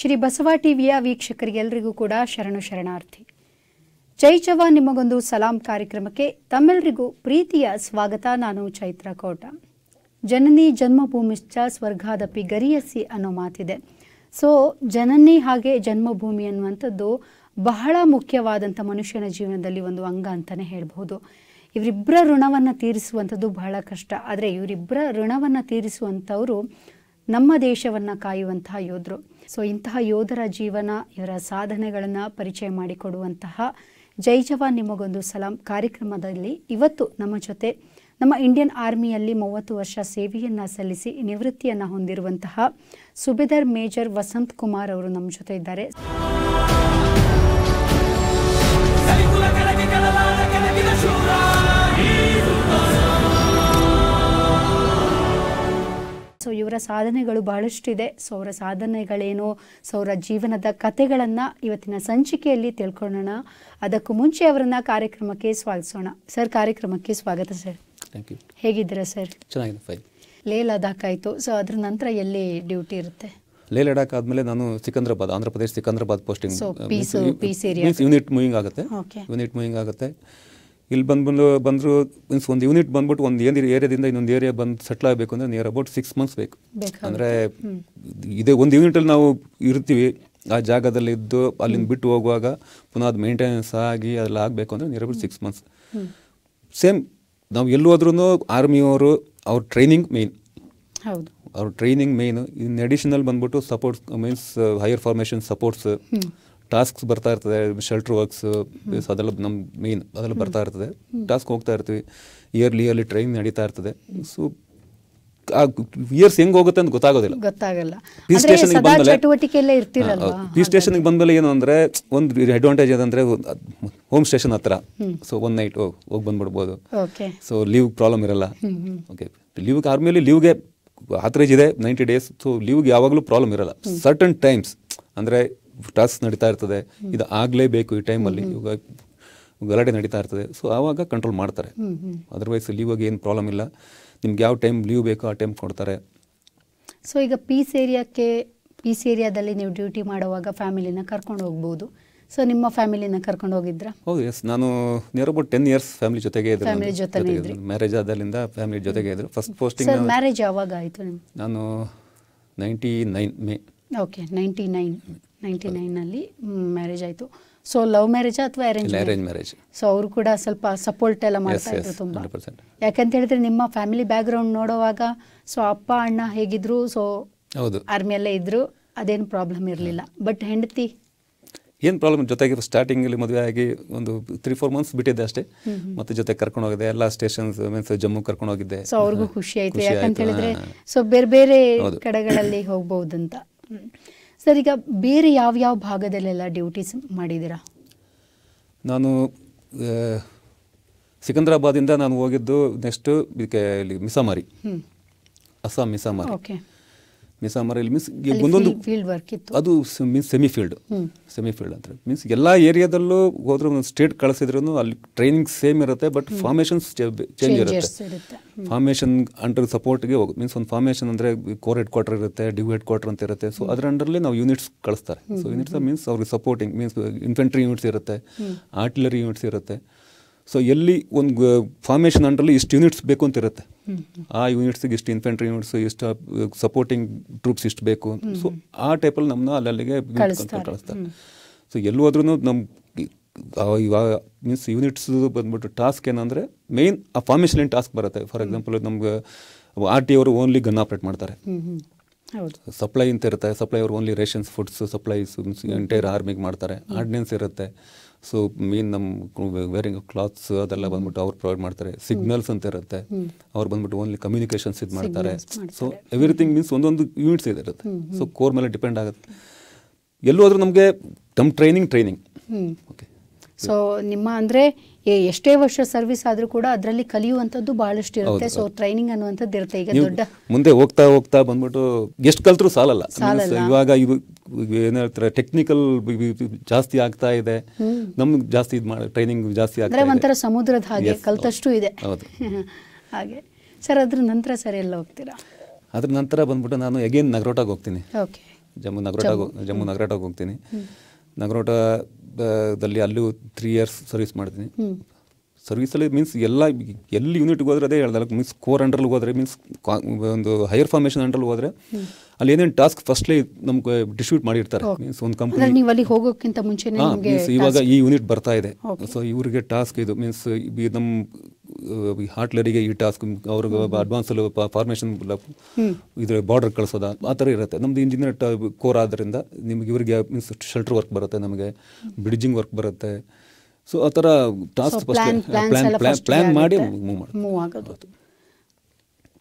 ಶ್ರೀ ಬಸವ ಟಿವಿಯ ವೀಕ್ಷಕರಿಗೆಲ್ಲರಿಗೂ ಕೂಡ ಶರಣು ಶರಣಾರ್ಥಿ ಚೈಚವ ನಿಮಗೊಂದು ಸಲಾಂ ಕಾರ್ಯಕ್ರಮಕ್ಕೆ ತಮ್ಮೆಲ್ಲರಿಗೂ ಪ್ರೀತಿಯ ಸ್ವಾಗತ ನಾನು ಚೈತ್ರ ಕೋಟ ಜನನಿ ಜನ್ಮಭೂಮಿಶ್ಚ ಸ್ವರ್ಗಾದಪಿ ಗರಿಯಸಿ ಅನ್ನೋ ಮಾತಿದೆ ಸೊ ಜನನಿ ಹಾಗೆ ಜನ್ಮಭೂಮಿ ಅನ್ನುವಂಥದ್ದು ಬಹಳ ಮುಖ್ಯವಾದಂಥ ಮನುಷ್ಯನ ಜೀವನದಲ್ಲಿ ಒಂದು ಅಂಗ ಅಂತಲೇ ಹೇಳ್ಬೋದು ಇವರಿಬ್ಬರ ಋಣವನ್ನು ತೀರಿಸುವಂಥದ್ದು ಬಹಳ ಕಷ್ಟ ಆದರೆ ಇವರಿಬ್ಬರ ಋಣವನ್ನು ತೀರಿಸುವಂಥವರು ನಮ್ಮ ದೇಶವನ್ನು ಕಾಯುವಂತಹ ಯೋಧರು ಸೊ ಇಂತಹ ಯೋಧರ ಜೀವನ ಇವರ ಸಾಧನೆಗಳನ್ನು ಪರಿಚಯ ಮಾಡಿಕೊಡುವಂತಹ ಜೈ ಜವಾನ್ ನಿಮಗೊಂದು ಸಲಾಂ ಕಾರ್ಯಕ್ರಮದಲ್ಲಿ ಇವತ್ತು ನಮ್ಮ ಜೊತೆ ನಮ್ಮ ಇಂಡಿಯನ್ ಆರ್ಮಿಯಲ್ಲಿ ಮೂವತ್ತು ವರ್ಷ ಸೇವೆಯನ್ನು ಸಲ್ಲಿಸಿ ನಿವೃತ್ತಿಯನ್ನು ಹೊಂದಿರುವಂತಹ ಸುಬೇದರ್ ಮೇಜರ್ ವಸಂತ್ ಕುಮಾರ್ ಅವರು ನಮ್ಮ ಜೊತೆ ಇದ್ದಾರೆ ಸೊ ಇವರ ಸಾಧನೆಗಳು ಬಹಳಷ್ಟಿದೆ ಸೊ ಅವರ ಸಾಧನೆಗಳೇನು ಸೊ ಅವರ ಜೀವನದ ಕಥೆಗಳನ್ನು ಇವತ್ತಿನ ಸಂಚಿಕೆಯಲ್ಲಿ ತಿಳ್ಕೊಳ್ಳೋಣ ಅದಕ್ಕೂ ಮುಂಚೆ ಅವರನ್ನ ಕಾರ್ಯಕ್ರಮಕ್ಕೆ ಸ್ವಾಗತಿಸೋಣ ಸರ್ ಕಾರ್ಯಕ್ರಮಕ್ಕೆ ಸ್ವಾಗತ ಸರ್ ಥ್ಯಾಂಕ್ ಹೇಗಿದ್ದೀರಾ ಸರ್ ಲೇ ಲಡಾಖ್ ಆಯಿತು ಸೊ ಅದ್ರ ನಂತರ ಎಲ್ಲಿ ಡ್ಯೂಟಿ ಇರುತ್ತೆ ಲೇ ಲಡಾಖ್ ಆದಮೇಲೆ ನಾನು Secunderabad Andhra Pradesh Secunderabad posting unit moving ಆಗುತ್ತೆ ಯೂನಿಟ್ ಮೂವಿಂಗ್ ಆಗುತ್ತೆ ಇಲ್ಲಿ ಬಂದು ಬಂದರು ಮೀನ್ಸ್ ಒಂದು ಯೂನಿಟ್ ಬಂದ್ಬಿಟ್ಟು ಒಂದು ಏನು ಏರಿಯಾದಿಂದ ಇನ್ನೊಂದು ಏರಿಯಾ ಬಂದು ಸೆಟ್ಲ್ ಆಗಬೇಕು ಅಂದರೆ ನಿಯರ್ ಅಬೌಟ್ ಸಿಕ್ಸ್ ಮಂತ್ಸ್ ಬೇಕು ಅಂದರೆ ಇದೇ ಒಂದು ಯೂನಿಟಲ್ಲಿ ನಾವು ಇರ್ತೀವಿ ಆ ಜಾಗದಲ್ಲಿ ಇದ್ದು ಅಲ್ಲಿಂದ ಬಿಟ್ಟು ಹೋಗುವಾಗ ಪುನಃ ಅದು ಮೇಂಟೆನೆನ್ಸ್ ಆಗಿ ಅದೆಲ್ಲ ಆಗಬೇಕು ಅಂದರೆ near about six months same ನಾವು ಎಲ್ಲೋದ್ರೂ ಆರ್ಮಿಯವರು ಅವ್ರ ಟ್ರೈನಿಂಗ್ ಮೇಯ್ನ್ ಅವ್ರ ಟ್ರೈನಿಂಗ್ ಮೇಯ್ನು ಇನ್ ಅಡಿಷನಲ್ ಬಂದ್ಬಿಟ್ಟು supports means higher formation supports tasks ಬರ್ತಾ ಇರ್ತದೆ ಶೆಲ್ಟರ್ ವರ್ಕ್ಸ್ ಅದೆಲ್ಲ ನಮ್ಮ ಮೇನ್ ಅದೆಲ್ಲ ಬರ್ತಾ ಇರ್ತದೆ ಟಾಸ್ಕ್ ಹೋಗ್ತಾ ಇರ್ತೀವಿ ಇಯರ್ಲಿ ಇಯರ್ಲಿ ಟ್ರೈನ್ ನಡೀತಾ ಇರ್ತದೆ ಸೊ ಇಯರ್ಸ್ ಹೆಂಗ್ ಹೋಗುತ್ತೆ ಅಂತ ಗೊತ್ತಾಗೋದಿಲ್ಲ ಗೊತ್ತಾಗಲ್ಲ ಪಿ ಸ್ಟೇಷನ್ ಪಿ ಸ್ಟೇಷನ್ ಬಂದ್ಮೇಲೆ ಏನು ಅಂದ್ರೆ ಒಂದು ಅಡ್ವಾಂಟೇಜ್ ಏನಂದ್ರೆ ಹೋಮ್ ಸ್ಟೇಷನ್ ಹತ್ರ ಸೊ ಒನ್ ನೈಟ್ ಹೋಗಿ ಬಂದ್ಬಿಡ್ಬೋದು ಸೊ ಲೀವ್ ಪ್ರಾಬ್ಲಮ್ ಇರಲ್ಲ ಓಕೆ ಲೀವ್ ಆರ್ಮಿಯಲ್ಲಿ ಲೀವ್ಗೆ ಆತ್ರೇಜ್ ಇದೆ ನೈಂಟಿ ಡೇಸ್ ಸೊ ಲೀವ್ಗೆ ಯಾವಾಗಲೂ ಪ್ರಾಬ್ಲಮ್ ಇರಲ್ಲ ಸರ್ಟನ್ ಟೈಮ್ಸ್ ಅಂದರೆ ಟಾಸ್ಕ್ ನಡೀತಾ ಇರ್ತದೆ ಇದು ಆಗಲೇಬೇಕು ಈ ಟೈಮಲ್ಲಿ ಇವಾಗ ಗಲಾಟೆ ನಡೀತಾ ಇರ್ತದೆ ಸೊ ಆವಾಗ ಕಂಟ್ರೋಲ್ ಮಾಡ್ತಾರೆ ಅದರ್ವೈಸ್ ಲೀವಾಗ ಏನು ಪ್ರಾಬ್ಲಮ್ ಇಲ್ಲ ನಿಮ್ಗೆ ಯಾವ ಟೈಮ್ ಲೀವ್ ಬೇಕೋ ಆ ಟೈಮ್ ಕೊಡ್ತಾರೆ ಸೊ ಈಗ ಪೀಸ್ ಏರಿಯಾಕ್ಕೆ ಪೀಸ್ ಏರಿಯಾದಲ್ಲಿ ನೀವು ಡ್ಯೂಟಿ ಮಾಡುವಾಗ ಫ್ಯಾಮಿಲಿನ ಕರ್ಕೊಂಡು ಹೋಗ್ಬೋದು ಸೊ ನಿಮ್ಮ ಫ್ಯಾಮಿಲಿನ ಕರ್ಕೊಂಡು ಹೋಗಿದ್ರ ಹೌದು ಎಸ್ ನಾನು near about ten years family ಜೊತೆಗೆ ಇದ್ದರು ಮ್ಯಾರೇಜ್ ಆದಲ್ಲಿಂದ ಫ್ಯಾಮಿಲಿ ಜೊತೆಗೆ ಇದ್ದರು ಫಸ್ಟ್ ಪೋಸ್ಟಿಂಗ್ ಮ್ಯಾರೇಜ್ ಯಾವಾಗ ಆಯಿತು ನಾನು ninety nine May okay ninety nine ninety ನೈನಲ್ಲಿ ಮ್ಯಾರೇಜ್ ಆಯಿತು ಸೊ ಲವ್ ಮ್ಯಾರೇಜ್ ಅಥವಾ ಅರೇಂಜ್ ಅರೇಂಜ್ ಮ್ಯಾರೇಜ್ ಸೊ ಅವರು ಕೂಡ ಸ್ವಲ್ಪ ಸಪೋರ್ಟ್ ಎಲ್ಲ ಮಾಡ್ತಾ ಇದ್ರು ತುಂಬ ಯಾಕಂತ ಹೇಳಿದ್ರೆ ನಿಮ್ಮ ಫ್ಯಾಮಿಲಿ ಬ್ಯಾಕ್ಗ್ರೌಂಡ್ ನೋಡುವಾಗ ಸೊ ಅಪ್ಪ ಅಣ್ಣ ಹೇಗಿದ್ರು ಸೊ ಹೌದು ಆರ್ಮಿ ಆರ್ಮಿಯಲ್ಲೇ ಇದ್ರು ಅದೇನು ಪ್ರಾಬ್ಲಮ್ ಇರಲಿಲ್ಲ ಬಟ್ ಹೆಂಡತಿ ಏನು ಪ್ರಾಬ್ಲಮ್ ಜೊತೆಗೆ ಸ್ಟಾರ್ಟಿಂಗಲ್ಲಿ ಮದುವೆ ಆಗಿ ಒಂದು ತ್ರೀ ಫೋರ್ ಮಂತ್ಸ್ ಬಿಟ್ಟಿದ್ದೆ ಅಷ್ಟೇ ಮತ್ತೆ ಜೊತೆ ಕರ್ಕೊಂಡು ಹೋಗಿದ್ದೆ ಎಲ್ಲ ಸ್ಟೇಷನ್ಸ್ ಮೀನ್ಸ್ ಜಮ್ಮು ಕರ್ಕೊಂಡು ಹೋಗಿದ್ದೆ ಸೊ ಅವ್ರಿಗೂ ಖುಷಿ ಆಯ್ತು ಯಾಕಂತ ಹೇಳಿದ್ರೆ ಸೊ ಬೇರೆ ಬೇರೆ ಕಡೆಗಳಲ್ಲಿ ಹೋಗ್ಬಹುದಂತ ಸರ್ ಈಗ ಬೇರೆ ಯಾವ ಯಾವ ಭಾಗದಲ್ಲೆಲ್ಲ ಡ್ಯೂಟೀಸ್ ಮಾಡಿದ್ದೀರಾ ನಾನು ಸಿಕಂದ್ರಾಬಾದಿಂದ ನಾನು ಹೋಗಿದ್ದು ನೆಕ್ಸ್ಟು ಇಲ್ಲಿ ಮಿಸಾಮಾರಿ ಅಸ್ಸಾಂ ಮಿಸಾಮಾರಿ ಮಿಸ್ ಅಮರಲ್ಲಿ ಮೀನ್ಸ್ ಒಂದೊಂದು ಫೀಲ್ಡ್ ವರ್ಕ್ ಇತ್ತು ಅದು ಮೀನ್ಸ್ ಸೆಮಿಫೀಲ್ಡ್ ಸೆಮಿಫೀಲ್ಡ್ ಅಂತ ಮೀನ್ಸ್ ಎಲ್ಲ ಏರಿಯಾದಲ್ಲೂ ಹೋದ್ರೆ ಒಂದು ಸ್ಟೇಟ್ ಕಳಿಸಿದ್ರು ಅಲ್ಲಿ ಟ್ರೈನಿಂಗ್ ಸೇಮ್ ಇರುತ್ತೆ ಬಟ್ ಫಾರ್ಮೇಷನ್ಸ್ ಚೇಂಜ್ ಇರುತ್ತೆ ಫಾರ್ಮೇಷನ್ ಅಂಡರ್ ಸಪೋರ್ಟ್ಗೆ ಹೋಗುತ್ತೆ ಮೀನ್ಸ್ ಒಂದು ಫಾರ್ಮೇಷನ್ ಅಂದರೆ ಕೋರ್ ಹೆಡ್ ಕ್ವಾರ್ಟರ್ ಇರುತ್ತೆ ಡಿವ್ ಹೆಡ್ ಕ್ವಾರ್ಟರ್ ಅಂತ ಇರುತ್ತೆ ಸೊ ಅದರ ಅಂಡರ್ಲಿ ನಾವು ಯೂನಿಟ್ಸ್ ಕಳಿಸ್ತಾರೆ ಸೊ ಯೂನಿಟ್ಸ್ ಮೀನ್ಸ್ ಅವ್ರಿಗೆ ಸಪೋರ್ಟಿಂಗ್ ಮೀನ್ಸ್ ಇನ್ಫೆಂಟ್ರಿ ಯೂನಿಟ್ಸ್ ಇರುತ್ತೆ ಆರ್ಟಿಲರಿ ಯೂನಿಟ್ಸ್ ಇರುತ್ತೆ ಸೊ ಎಲ್ಲಿ ಒಂದು ಫಾರ್ಮೇಷನ್ ಅಂದ್ರಲ್ಲಿ ಇಷ್ಟು ಯೂನಿಟ್ಸ್ ಬೇಕು ಅಂತ ಇರುತ್ತೆ ಆ ಯೂನಿಟ್ಸ್ಗೆ ಇಷ್ಟು ಇನ್ಫೆಂಟ್ರಿ ಯೂನಿಟ್ಸ್ ಇಷ್ಟು ಸಪೋರ್ಟಿಂಗ್ ಟ್ರೂಪ್ಸ್ ಇಷ್ಟು ಬೇಕು ಸೊ ಆ ಟೈಪಲ್ಲಿ ನಮ್ಮನ್ನ ಅಲ್ಲಲ್ಲಿಗೆ ಕಳಿಸ್ತಾರೆ ಸೊ ಎಲ್ಲಿ ನಮ್ಮ ಇವಾಗ ಮೀನ್ಸ್ ಯೂನಿಟ್ಸ್ ಬಂದ್ಬಿಟ್ಟು ಟಾಸ್ಕ್ ಏನಂದರೆ ಮೇನ್ ಆ ಫಾರ್ಮೇಷನ್ ಏನು ಟಾಸ್ಕ್ ಬರುತ್ತೆ ಫಾರ್ ಎಕ್ಸಾಂಪಲ್ ನಮ್ಗೆ ಆರ್ ಟಿ ಅವರು ಓನ್ಲಿ ಗನ್ ಆಪ್ರೇಟ್ ಮಾಡ್ತಾರೆ ಸಪ್ಲೈ ಅಂತ ಇರುತ್ತೆ ಸಪ್ಲೈ ಅವರು only rations foods supplies entire ಆರ್ಮಿಗೆ ಮಾಡ್ತಾರೆ ಆರ್ಡಿನೆನ್ಸ್ ಇರುತ್ತೆ ಸೊ ಮೀನ್ ನಮ್ಮ ವೇರಿಂಗ್ ಕ್ಲಾತ್ಸ್ ಅದೆಲ್ಲ ಬಂದ್ಬಿಟ್ಟು ಅವ್ರು ಪ್ರೊವೈಡ್ ಮಾಡ್ತಾರೆ ಸಿಗ್ನಲ್ಸ್ ಅಂತ ಇರುತ್ತೆ ಅವ್ರು ಬಂದ್ಬಿಟ್ಟು ಓನ್ಲಿ ಕಮ್ಯುನಿಕೇಶನ್ಸ್ ಇದು ಮಾಡ್ತಾರೆ ಸೊ ಎವ್ರಿಥಿಂಗ್ ಮೀನ್ಸ್ ಒಂದೊಂದು ಯೂನಿಟ್ಸ್ ಇದಿರುತ್ತೆ ಸೊ ಕೋರ್ ಮೇಲೆ ಡಿಪೆಂಡ್ ಆಗುತ್ತೆ ಎಲ್ಲೂ ಆದರೂ ನಮಗೆ ನಮ್ಮ ಟ್ರೈನಿಂಗ್ ಟ್ರೈನಿಂಗ್ ಓಕೆ ಸೊ ನಿಮ್ಮ ಅಂದರೆ ಎಷ್ಟೇ ವರ್ಷ ಸರ್ವಿಸ್ ಆದ್ರೂ ಕೂಡ ಅದರಲ್ಲಿ ಕಲಿಯುವಂತದ್ದು ಬಹಳಷ್ಟು ಇರುತ್ತೆ ಸೊ ಟ್ರೈನಿಂಗ್ ಅನ್ನುವಂಥದ್ದು ಇರುತ್ತೆ ಈಗ ದೊಡ್ಡ ಮುಂದೆ ಹೋಗ್ತಾ ಹೋಗ್ತಾ ಬಂದ್ಬಿಟ್ಟು ಎಷ್ಟು ಕಲ್ತ್ರೂ ಸಾಲಲ್ಲ ಇವಾಗ ಇದು ಏನ್ ಹೇಳ್ತಾರೆ ಟೆಕ್ನಿಕಲ್ ಜಾಸ್ತಿ ಆಗ್ತಾ ಇದೆ ನಮ್ಗೆ ಜಾಸ್ತಿ ಇದು ಟ್ರೈನಿಂಗ್ ಜಾಸ್ತಿ ಆಗ್ತದೆ ಒಂಥರ ಸಮುದ್ರದ ಹಾಗೆ ಕಲ್ತಷ್ಟು ಇದೆ ಹಾಗೆ ಸರ್ ಅದ್ರ ನಂತರ ಸರಿ ಎಲ್ಲ ಹೋಗ್ತೀರಾ ಅದ್ರ ನಂತರ ಬಂದ್ಬಿಟ್ಟು ನಾನು ಎಗೇನ್ ನಗರೋಟಾಗ ಹೋಗ್ತೀನಿ ಜಮ್ಮು ನಗರೋಟಾಗ ಜಮ್ಮು ನಗರೋಟಾಗ ಹೋಗ್ತೀನಿ ನಾಗರೋಟದಲ್ಲಿ ಅಲ್ಲೂ ತ್ರೀ ಇಯರ್ಸ್ ಸರ್ವಿಸ್ ಮಾಡ್ತೀನಿ ಸರ್ವಿಸಲ್ಲಿ ಮೀನ್ಸ್ ಎಲ್ಲ ಎಲ್ಲಿ ಯೂನಿಟ್ಗೆ ಹೋದ್ರೆ ಅದೇ ಹೇಳ್ದಲ್ಲ ಮೀನ್ಸ್ ಕೋರ್ ಅಂಡ್ರಲ್ಲಿ ಹೋದರೆ ಮೀನ್ಸ್ ಒಂದು ಹೈಯರ್ ಫಾರ್ಮೇಷನ್ ಅಂಡ್ರಲ್ಲಿ ಹೋದರೆ ಅಲ್ಲಿ ಏನೇನು ಟಾಸ್ಕ್ ಫಸ್ಟ್ಲಿ ನಮ್ಗೆ ಡಿಸ್ಟ್ರಿಬ್ಯೂಟ್ ಮಾಡಿರ್ತಾರೆ ಮೀನ್ಸ್ ಒಂದು ಕಂಪ್ನಿ ನೀವು ಅಲ್ಲಿ ಹೋಗೋಕ್ಕಿಂತ ಮುಂಚೆ ಮೀನ್ಸ್ ಇವಾಗ ಈ ಯೂನಿಟ್ ಬರ್ತಾ ಇದೆ ಸೊ ಇವರಿಗೆ ಟಾಸ್ಕ್ ಇದು ಮೀನ್ಸ್ ನಮ್ಮ ಹಾಟ್ಲರಿಗೆ ಈ ಟಾಸ್ಕ್ ಅವ್ರಿಗೆ ಅಡ್ವಾನ್ಸ್ ಫಾರ್ಮೇಶನ್ ಇದ್ರ ಬಾರ್ಡರ್ ಕಳಿಸೋದ ಆ ಥರ ಇರುತ್ತೆ ನಮ್ದು ಇಂಜಿನಿಯರ್ ಕೋರ್ ಆದ್ದರಿಂದ ನಿಮ್ಗೆ ಇವರಿಗೆ ಮೀನ್ಸ್ ಶೆಲ್ಟರ್ ವರ್ಕ್ ಬರುತ್ತೆ ನಮಗೆ ಬ್ರಿಡ್ಜಿಂಗ್ ವರ್ಕ್ ಬರುತ್ತೆ ಸೊ ಆ ಥರ ಟಾಸ್ಕ್ ಪ್ಲಾನ್ ಮಾಡಿ ಮೂವ್ ಆಗೋದು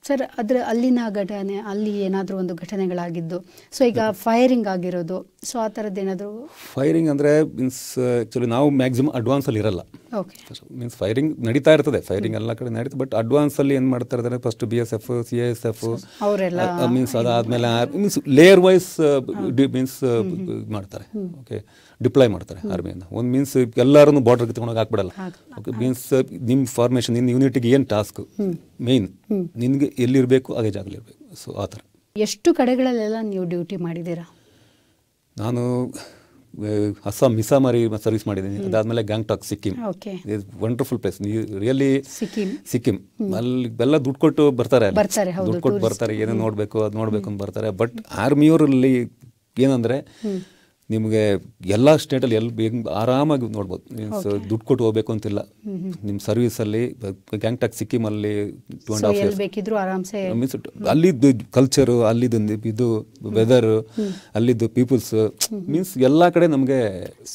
ಸರ್ ಅದರ ಅಲ್ಲಿನ ಘಟನೆ ಅಲ್ಲಿ ಏನಾದರೂ ಒಂದು ಘಟನೆಗಳಾಗಿದ್ದು ಸೊ ಈಗ ಫೈರಿಂಗ್ ಆಗಿರೋದು ಸೊ ಆ ಥರದ್ದು ಏನಾದರೂ ಫೈರಿಂಗ್ ಅಂದರೆ ಮೀನ್ಸ್ ಆ್ಯಕ್ಚುಲಿ ನಾವು ಮ್ಯಾಕ್ಸಿಮಮ್ ಅಡ್ವಾನ್ಸಲ್ಲಿ ಇರಲ್ಲ ಓಕೆ ಮೀನ್ಸ್ ಫೈರಿಂಗ್ ನಡೀತಾ ಇರ್ತದೆ ಫೈರಿಂಗ್ ಎಲ್ಲ ಕಡೆ ನಡೀತದೆ ಬಟ್ ಅಡ್ವಾನ್ಸಲ್ಲಿ ಏನು ಮಾಡ್ತಾ ಇರ್ತಾರೆ first B S F C S F ಅವರೆಲ್ಲ ಮೀನ್ಸ್ ಅದಾದಮೇಲೆ ಮೀನ್ಸ್ ಲೇಯರ್ ವೈಸ್ ಮೀನ್ಸ್ ಮಾಡ್ತಾರೆ ಓಕೆ uh, ಡಿಪ್ಲಾಯ್ uh, ಮಾಡ್ತಾರೆ ಆರ್ಮಿಯಿಂದ ಒಂದು ಮೀನ್ಸ್ ಎಲ್ಲರೂ ಬಾರ್ಡರ್ ತಗೊಂಡೋಗಿ ಹಾಕ್ಬಿಡಲ್ಲ ಓಕೆ ಮೀನ್ಸ್ ನಿಮ್ಮ ಫಾರ್ಮೇಷನ್ ನಿನ್ನ ಯೂನಿಟಿಗೆ ಏನು ಟಾಸ್ಕ್ ಮೇನ್ ನಿನಗೆ ಎಲ್ಲಿರಬೇಕು ಅದೇ ಜಾಗಲಿರಬೇಕು ಸೊ ಆ ಥರ ಎಷ್ಟು ಕಡೆಗಳಲ್ಲೆಲ್ಲ ನೀವು ಡ್ಯೂಟಿ ಮಾಡಿದ್ದೀರಾ ನಾನು ಅಸ್ಸಾಂ ಮಿಸಾಮರಿ ಸರ್ವಿಸ್ ಮಾಡಿದ್ದೀನಿ Gang Gangtok Sikkim is wonderful place really Sikkim ಅಲ್ಲಿ ಬೆಲ್ಲ ದುಡ್ಡು ಕೊಟ್ಟು ಬರ್ತಾರೆ ದುಡ್ಡು ಕೊಟ್ಟು ಬರ್ತಾರೆ ಏನೇನು ನೋಡಬೇಕು ಅದು ನೋಡಬೇಕು ಅಂತ ಬರ್ತಾರೆ ಬಟ್ ಆರ್ಮಿಯವರಲ್ಲಿ ಏನಂದರೆ ನಿಮಗೆ ಎಲ್ಲ ಸ್ಟೇಟಲ್ಲಿ ಎಲ್ಲಿ ಆರಾಮಾಗಿ ನೋಡ್ಬೋದು ಮೀನ್ಸ್ ದುಡ್ಡು ಕೊಟ್ಟು ಹೋಗ್ಬೇಕು ಅಂತಿಲ್ಲ ನಿಮ್ಮ ಸರ್ವಿಸಲ್ಲಿ ಗ್ಯಾಂಗ್ಟಾಕ್ ಸಿಕ್ಕಿಮಲ್ಲಿ ಟು ಆ್ಯಂಡ್ ಹಾಫ್ ಆರಾಮ್ಸೆ ಮೀನ್ಸ್ ಅಲ್ಲಿದ್ದು ಕಲ್ಚರು ಅಲ್ಲಿದ್ದು ಇದು ವೆದರ್ ಅಲ್ಲಿದ್ದು ಪೀಪಲ್ಸ್ ಮೀನ್ಸ್ ಎಲ್ಲ ಕಡೆ ನಮಗೆ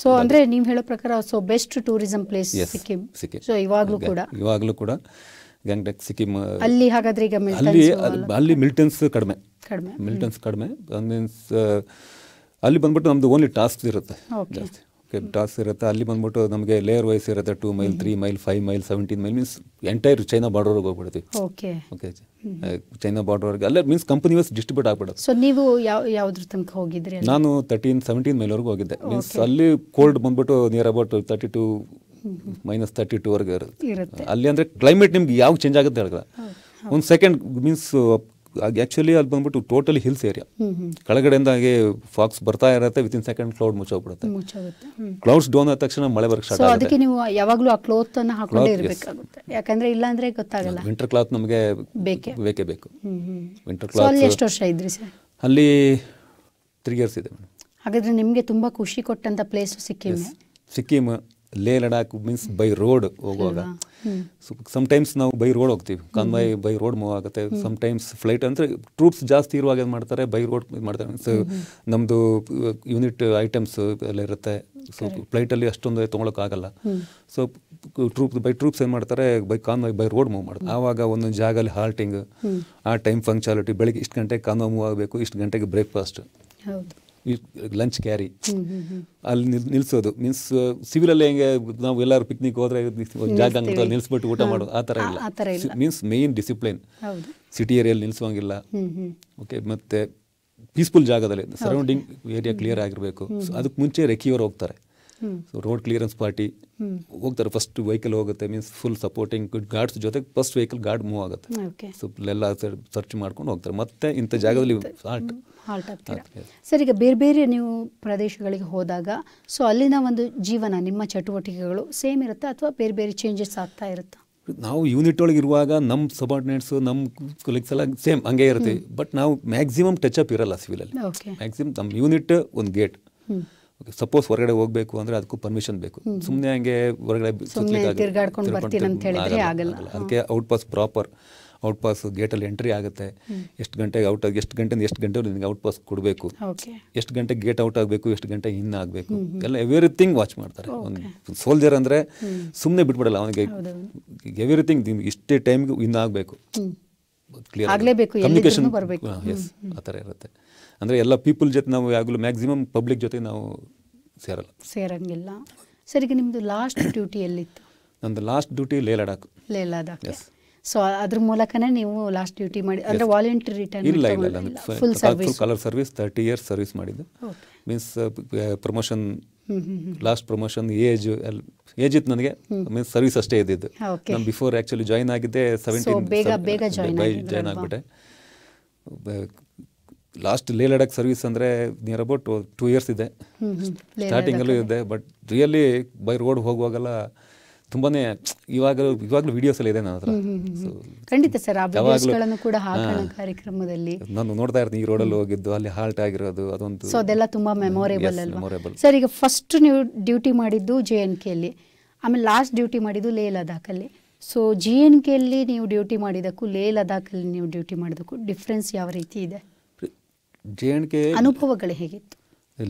ಸೊ ಅಂದ್ರೆ ನೀವು ಹೇಳೋ ಪ್ರಕಾರ so best tourism place Sikkim so ಇವಾಗಲೂ ಕೂಡ ಇವಾಗಲೂ ಕೂಡ ಗ್ಯಾಂಗ್ಟಾಕ್ ಸಿಕ್ಕಿಮ್ uh, ಅಲ್ಲಿ ಹಾಗಾದ್ರೆ ಈಗ ಅಲ್ಲಿ ಅಲ್ಲಿ ಮಿಲ್ಟನ್ಸ್ ಕಡಿಮೆ ಮಿಲ್ಟನ್ಸ್ ಕಡಿಮೆ ಮೀನ್ಸ್ ಅಲ್ಲಿ ಬಂದ್ಬಿಟ್ಟು ನಮ್ದು ಓನ್ಲಿ ಟಾಸ್ಕ್ ಇರುತ್ತೆ ಜಾಸ್ತಿ ಓಕೆ ಟಾಸ್ಕ್ ಇರುತ್ತೆ ಅಲ್ಲಿ ಬಂದ್ಬಿಟ್ಟು ನಮಗೆ ಲೇಯರ್ ವೈಸ್ ಇರುತ್ತೆ two mile three mile five mile seventeen mile means entire China ಬಾರ್ಡರ್ಗೆ ಹೋಗ್ಬಿಡ್ತೀವಿ ಓಕೆ ಓಕೆ ಚೈನಾ ಬಾರ್ಡರ್ಗೆ ಅಲ್ಲೇ ಮೀನ್ಸ್ ಕಂಪನಿ ವೈಸ್ ಡಿಸ್ಟ್ರಿಬ್ಯೂಟ್ ಆಗ್ಬಿಡುತ್ತೆ ಸೊ ನೀವು ಯಾವ ಯಾವ್ದ್ರ ತನಕ ಹೋಗಿದ್ರಿ ನಾನು ತರ್ಟೀನ್ ಸೆವೆಂಟೀನ್ ಮೈಲ್ವರೆಗೂ ಹೋಗಿದ್ದೆ ಮೀನ್ಸ್ ಅಲ್ಲಿ ಕೋಲ್ಡ್ ಬಂದ್ಬಿಟ್ಟು near about thirty two minus thirty two ಇರುತ್ತೆ ಅಲ್ಲಿ ಅಂದರೆ ಕ್ಲೈಮೇಟ್ ನಿಮ್ಗೆ ಯಾವ ಚೇಂಜ್ ಆಗುತ್ತೆ ಹೇಳಲ್ಲ ಒಂದು ಸೆಕೆಂಡ್ ಮೀನ್ಸ್ ಆ್ಯಕ್ಚುಲಿ ಅಲ್ಲಿ ಬಂದ್ಬಿಟ್ಟು ಟೋಟಲಿ ಹಿಲ್ಸ್ ಏರಿಯಾ ಕೆಳಗಡೆಯಿಂದ ಹಾಗೆ ಫಾಕ್ಸ್ ಬರ್ತಾ ಇರತ್ತೆ ವಿತಿನ್ ಸೆಕೆಂಡ್ ಕ್ಲೌಡ್ ಮುಚ್ಚೋಗ್ಬಿಡುತ್ತೆ ಕ್ಲೌಡ್ಸ್ ಡೋನ್ ಆದ ತಕ್ಷಣ ಮಳೆ ಬರಕ್ಕೆ ಸ್ಟಾರ್ಟ್ ಅದಕ್ಕೆ ನೀವು ಯಾವಾಗಲೂ ಆ ಕ್ಲೋತ್ ಅನ್ನ ಹಾಕೊಂಡೇ ಇರಬೇಕಾಗುತ್ತೆ ಯಾಕಂದ್ರೆ ಇಲ್ಲ ಅಂದ್ರೆ ಗೊತ್ತಾಗಲ್ಲ ವಿಂಟರ್ ಕ್ಲಾತ್ ನಮಗೆ ಬೇಕೇ ಬೇಕೇ ಬೇಕು ವಿಂಟರ್ ಕ್ಲಾತ್ ಅಲ್ಲಿ ಎಷ್ಟು ವರ್ಷ ಇದ್ರಿ ಸರ್ ಅಲ್ಲಿ ತ್ರೀ ಇಯರ್ಸ್ ಇದೆ ಹಾಗಾದ್ರೆ ನಿಮಗೆ ತುಂಬಾ ಖುಷಿ ಕೊಟ್ಟಂತ place Sikkim Sikkim Leh Ladakh means by road ಹೋಗುವಾಗ ಸಮಟೈಮ್ಸ್ ನಾವು ಬೈ ರೋಡ್ ಹೋಗ್ತೀವಿ ಕನ್ವಾಯ್ ಬೈ ರೋಡ್ ಮೂವ್ ಆಗುತ್ತೆ ಸಮಟೈಮ್ಸ್ ಫ್ಲೈಟ್ ಅಂದರೆ ಟ್ರೂಪ್ಸ್ ಜಾಸ್ತಿ ಇರುವಾಗ ಏನು ಮಾಡ್ತಾರೆ ಬೈ ರೋಡ್ ಇದು ಮಾಡ್ತಾರೆ ಸೊ ನಮ್ಮದು ಯೂನಿಟ್ ಐಟಮ್ಸ್ ಎಲ್ಲ ಇರುತ್ತೆ ಸೊ ಫ್ಲೈಟಲ್ಲಿ ಅಷ್ಟೊಂದು ತೊಗೊಳಕ್ಕಾಗಲ್ಲ ಸೊ ಟ್ರೂಪ್ ಬೈ ಟ್ರೂಪ್ಸ್ ಏನು ಮಾಡ್ತಾರೆ by convoy by road move ಮಾಡ್ತಾರೆ ಆವಾಗ ಒಂದೊಂದು ಜಾಗಲ್ಲಿ ಹಾಲ್ಟಿಂಗ್ ಆ ಟೈಮ್ ಫಂಕ್ಷಾಲಿಟಿ ಬೆಳಗ್ಗೆ ಇಷ್ಟು ಗಂಟೆಗೆ ಕಾನ್ವಾಯ್ ಮೂವ್ ಆಗಬೇಕು ಇಷ್ಟು ಗಂಟೆಗೆ ಬ್ರೇಕ್ಫಾಸ್ಟ್ ಹೌದು ಲಂಚ್ ಕ್ಯಾರಿ ಅಲ್ಲಿ ನಿಲ್ಸೋದು ಮೀನ್ಸ್ ಸಿವಿಲಲ್ಲಿ ಹೆಂಗೆ ನಾವು ಎಲ್ಲರೂ ಪಿಕ್ನಿಕ್ ಹೋದ್ರೆ ಜಾಗ ನಿಲ್ಲಿಸ್ಬಿಟ್ಟು ಊಟ ಮಾಡೋದು ಆ ಥರ ಇಲ್ಲ ಮೀನ್ಸ್ ಮೇಯ್ನ್ ಡಿಸಿಪ್ಲಿನ್ ಸಿಟಿ ಏರಿಯಲ್ಲಿ ನಿಲ್ಲಿಸುವಂಗಿಲ್ಲ ಓಕೆ ಮತ್ತೆ ಪೀಸ್ಫುಲ್ ಜಾಗದಲ್ಲಿ ಸರೌಂಡಿಂಗ್ ಏರಿಯಾ ಕ್ಲಿಯರ್ ಆಗಿರಬೇಕು ಅದಕ್ಕೆ ಮುಂಚೆ ರೆಕಿಯವರ್ ಹೋಗ್ತಾರೆ ಸೊ ರೋಡ್ ಕ್ಲಿಯರೆನ್ಸ್ ಪಾರ್ಟಿ ಹೋಗ್ತಾರೆ ಫಸ್ಟ್ ವೆಹಿಕಲ್ ಹೋಗುತ್ತೆ ಮೀನ್ಸ್ ಫುಲ್ ಸಪೋರ್ಟಿಂಗ್ ಗಾರ್ಡ್ಸ್ ಜೊತೆ ಫಸ್ಟ್ ವೆಹಿಕಲ್ ಗಾರ್ಡ್ ಮೂವ್ ಆಗುತ್ತೆ ಸೊ ಎಲ್ಲ ಸರ್ಚ್ ಮಾಡ್ಕೊಂಡು ಹೋಗ್ತಾರೆ ಮತ್ತೆ ಇಂಥ ಜಾಗದಲ್ಲಿ ಸ್ಟಾರ್ಟ್ ಹಾಲ್ಟ್ ಆಗ್ತೀರಾ ಸರ್ ಈಗ ಬೇರೆ ಬೇರೆ ನೀವು ಪ್ರದೇಶಗಳಿಗೆ ಹೋದಾಗ ಸೊ ಅಲ್ಲಿನ ಒಂದು ಜೀವನ ನಿಮ್ಮ ಚಟುವಟಿಕೆಗಳು ಸೇಮ್ ಇರುತ್ತೆ ಅಥವಾ ಬೇರೆ ಬೇರೆ ಚೇಂಜಸ್ ಆಗ್ತಾ ಇರುತ್ತಾ ನಾವು ಯೂನಿಟ್ ಒಳಗೆ ಇರುವಾಗ ನಮ್ಮ ಸಬಾರ್ಡಿನೇಟ್ಸ್ ನಮ್ಮ ಕೊಲೀಗ್ಸ್ ಎಲ್ಲ ಸೇಮ್ ಹಂಗೆ ಇರುತ್ತೆ ಬಟ್ ನಾವು ಮ್ಯಾಕ್ಸಿಮಮ್ ಟಚ್ ಅಪ್ ಇರಲ್ಲ ಸಿವಿಲ್ ಅಲ್ಲಿ ಮ್ಯಾಕ್ಸಿಮಮ್ ನಮ್ಮ ಯೂನಿಟ್ ಒಂದು ಗೇಟ್ ಓಕೆ ಸಪೋಸ್ ಹೊರಗಡೆ ಹೋಗಬೇಕು ಅಂದ್ರೆ ಅದಕ್ಕೂ ಪರ್ಮಿಷನ್ ಬೇಕು ಸುಮ್ಮನೆ ಹಂಗೆ ಹೊರಗಡೆ ಅದಕ್ಕೆ out pass proper out pass ಗೇಟಲ್ಲಿ ಎಂಟ್ರಿ ಆಗುತ್ತೆ ಎಷ್ಟು ಗಂಟೆಗೆ ಔಟ್ ಆಗಿ ಎಷ್ಟು ಗಂಟೆಯಿಂದ ಎಷ್ಟು ಗಂಟೆ ನಿನಗೆ ಔಟ್ ಪಾಸ್ ಕೊಡಬೇಕು ಎಷ್ಟು ಗಂಟೆಗೆ ಗೇಟ್ ಔಟ್ ಆಗಬೇಕು ಎಷ್ಟು ಗಂಟೆ ಇನ್ ಆಗಬೇಕು ಎಲ್ಲ ಎವ್ರಿಥಿಂಗ್ ವಾಚ್ ಮಾಡ್ತಾರೆ ಒಂದು ಸೋಲ್ಜರ್ ಅಂದರೆ ಸುಮ್ಮನೆ ಬಿಟ್ಬಿಡಲ್ಲ ಅವನಿಗೆ ಎವ್ರಿಥಿಂಗ್ ಇಷ್ಟೇ ಟೈಮ್ಗೆ ಇನ್ ಆಗಬೇಕು ಕ್ಲಿಯರ್ ಆಗಲೇಬೇಕು ಕಮ್ಯುನಿಕೇಶನ್ ಬರಬೇಕು ಎಸ್ ಆ ಥರ ಇರುತ್ತೆ ಅಂದರೆ ಎಲ್ಲ ಪೀಪಲ್ ಜೊತೆ ನಾವು ಯಾವಾಗಲೂ ಮ್ಯಾಕ್ಸಿಮಮ್ ಪಬ್ಲಿಕ್ ಜೊತೆ ನಾವು ಸೇರಲ್ಲ ಸೇರಂಗಿಲ್ಲ ಸರಿಗೆ ನಿಮ್ಮದು ಲಾಸ್ಟ್ ಡ್ಯೂಟಿ ಎಲ್ಲಿತ್ತು ನಂದು ಲಾಸ್ಟ್ ಡ್ಯೂಟಿ ಲೇ ಲಡಾಖ್ ಲೇ ಲಡಾಖ್ ಎಸ್ ಸೊ ಅದ್ರ ಮೂಲಕನೇ ನೀವು ಲಾಸ್ಟ್ ಡ್ಯೂಟಿ ಮಾಡಿ ಅಂದ್ರೆ volunteer return full service colour service 30 years service ಮಾಡಿದ್ದು means promotion last promotion age age ಇತ್ತು ನನಗೆ ಮೀನ್ಸ್ ಸರ್ವಿಸ್ ಅಷ್ಟೇ ಇದ್ದಿದ್ದು ನಾನು ಬಿಫೋರ್ ಆ್ಯಕ್ಚುಲಿ ಜಾಯಿನ್ ಆಗಿದ್ದೆ ಸೆವೆಂಟೀನ್ ಬೇಗ ಬೇಗ ಜಾಯ್ನ್ ಆಗಿಬಿಟ್ಟೆ ಲಾಸ್ಟ್ ಲೇ ಲಡಾಕ್ ಸರ್ವಿಸ್ ಅಂದ್ರೆ ನಿಯರ್ ಅಬೌಟ್ ಟೂ ಇಯರ್ಸ್ ಇದೆ ಸ್ಟಾರ್ಟಿಂಗಲ್ಲೂ ಇದೆ ಬಟ್ ರಿಯಲಿ ಬೈ ರೋಡ್ ಹೋಗುವಾಗಲ್ಲ ತುಂಬಾನೇ ಇವಾಗಲೂ ಇವಾಗಲೂ ವಿಡಿಯೋಸ್ ಎಲ್ಲ ಇದೆ ನನ್ನ ಹತ್ರ ಖಂಡಿತ ಸರ್ ಕೂಡ ಕಾರ್ಯಕ್ರಮದಲ್ಲಿ ನಾನು ನೋಡ್ತಾ ಇರ್ತೀನಿ ಈ ರೋಡಲ್ಲಿ ಹೋಗಿದ್ದು ಅಲ್ಲಿ ಹಾಲ್ಟ್ ಆಗಿರೋದು ಅದೊಂದು ಸೊ ಅದೆಲ್ಲ ತುಂಬಾ ಮೆಮೊರೇಬಲ್ ಅಲ್ವಾ ಸರ್ ಈಗ ಫಸ್ಟ್ ನೀವು ಡ್ಯೂಟಿ ಮಾಡಿದ್ದು ಜೆ ಎನ್ ಕೆ ಅಲ್ಲಿ ಆಮೇಲೆ ಲಾಸ್ಟ್ ಡ್ಯೂಟಿ ಮಾಡಿದ್ದು ಲೇ ಲದಾಖಲ್ಲಿ ಸೊ ಜಿ ಎನ್ ಕೆ ಅಲ್ಲಿ ನೀವು ಡ್ಯೂಟಿ ಮಾಡಿದಕ್ಕೂ ಲೇ ಲದಾಖಲ್ಲಿ ನೀವು ಡ್ಯೂಟಿ ಮಾಡಿದಕ್ಕೂ ಡಿಫ್ರೆನ್ಸ್ ಯಾವ ರೀತಿ ಇದೆ ಜೆ ಎನ್ ಕೆ ಅನುಭವಗಳು ಹೇಗಿತ್ತು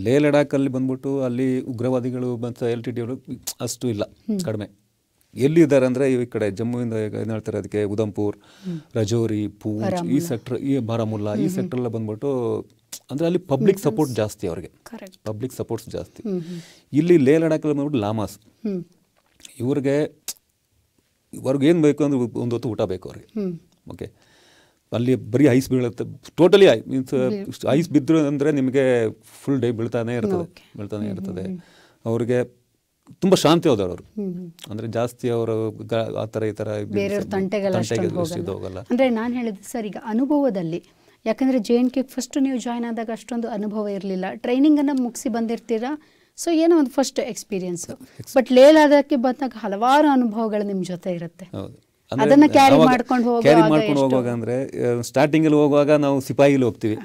ಲೇ ಲಡಾಖಲ್ಲಿ ಬಂದ್ಬಿಟ್ಟು ಅಲ್ಲಿ ಉಗ್ರವಾದಿಗಳು ಮತ್ತು ಎಲ್ ಟಿ ಡಿಗಳು ಅಷ್ಟು ಇಲ್ಲ ಕಡಿಮೆ ಎಲ್ಲಿದ್ದಾರೆ ಅಂದರೆ ಈ ಕಡೆ ಜಮ್ಮುವಿಂದ ಏನು ಹೇಳ್ತಾರೆ ಅದಕ್ಕೆ ಉದಂಪುರ್ ರಜೌರಿ ಪೂಂಚ್ ಈ ಸೆಕ್ಟರ್ ಈ ಬಾರಾಮುಲ್ಲಾ ಈ ಎಲ್ಲ ಬಂದ್ಬಿಟ್ಟು ಅಂದರೆ ಅಲ್ಲಿ ಪಬ್ಲಿಕ್ ಸಪೋರ್ಟ್ ಜಾಸ್ತಿ ಅವ್ರಿಗೆ ಪಬ್ಲಿಕ್ ಸಪೋರ್ಟ್ಸ್ ಜಾಸ್ತಿ ಇಲ್ಲಿ ಲೇ ಲಡಾಖಲ್ಲಿ ಬಂದ್ಬಿಟ್ಟು ಲಾಮಾಸ್ ಇವ್ರಿಗೆ ಅವ್ರಿಗೆ ಏನು ಬೇಕು ಅಂದರೆ ಒಂದು ಹೊತ್ತು ಊಟ ಬೇಕು ಅವ್ರಿಗೆ ಓಕೆ ಅಲ್ಲಿ ಬರೀ ಐಸ್ ಬೀಳುತ್ತೆ ಟೋಟಲಿ ಐ ಮೀನ್ಸ್ ಐಸ್ ಬಿದ್ದರು ಅಂದರೆ ನಿಮಗೆ ಫುಲ್ ಡೇ ಬೀಳ್ತಾನೆ ಇರ್ತದೆ ಬೀಳ್ತಾನೆ ಇರ್ತದೆ ಅವ್ರಿಗೆ ತುಂಬ ಹೋದವರು ಅವರು ಅಂದ್ರೆ ಜಾಸ್ತಿ ಅವರು ಆ ತರ ಈ ತರ ಅಂದ್ರೆ ಹೋಗಲ್ಲ ಅಂದ್ರೆ ನಾನು ಹೇಳಿದ್ದು ಸರ್ ಈಗ ಅನುಭವದಲ್ಲಿ ಯಾಕಂದ್ರೆ ಜೆ ಎನ್ ಕೆ ಫಸ್ಟ್ ನೀವು ಜಾಯ್ನ್ ಆದಾಗ ಅಷ್ಟೊಂದು ಅನುಭವ ಇರಲಿಲ್ಲ ಅನ್ನ ಮುಗಿಸಿ ಬಂದಿರ್ತೀರಾ ಸೊ ಏನೋ ಒಂದು ಫಸ್ಟ್ ಎಕ್ಸ್ಪೀರಿಯನ್ಸ್ ಬಟ್ ಲೇಲಾದಕ್ಕೆ ಬಂದಾಗ ಹಲವಾರು ಅನುಭವಗಳು ನಿಮ್ಮ ಜೊತೆ ಇರುತ್ತೆ ಕ್ಯಾರಿ ಮಾಡ್ಕೊಂಡು ಹೋಗುವಾಗ ಅಂದ್ರೆ ಸ್ಟಾರ್ಟಿಂಗ್ ಅಲ್ಲಿ ಹೋಗುವಾಗ ನಾವು ಸಿಪಾಯಿಲಿ ಹೋಗ್ತಿವಿ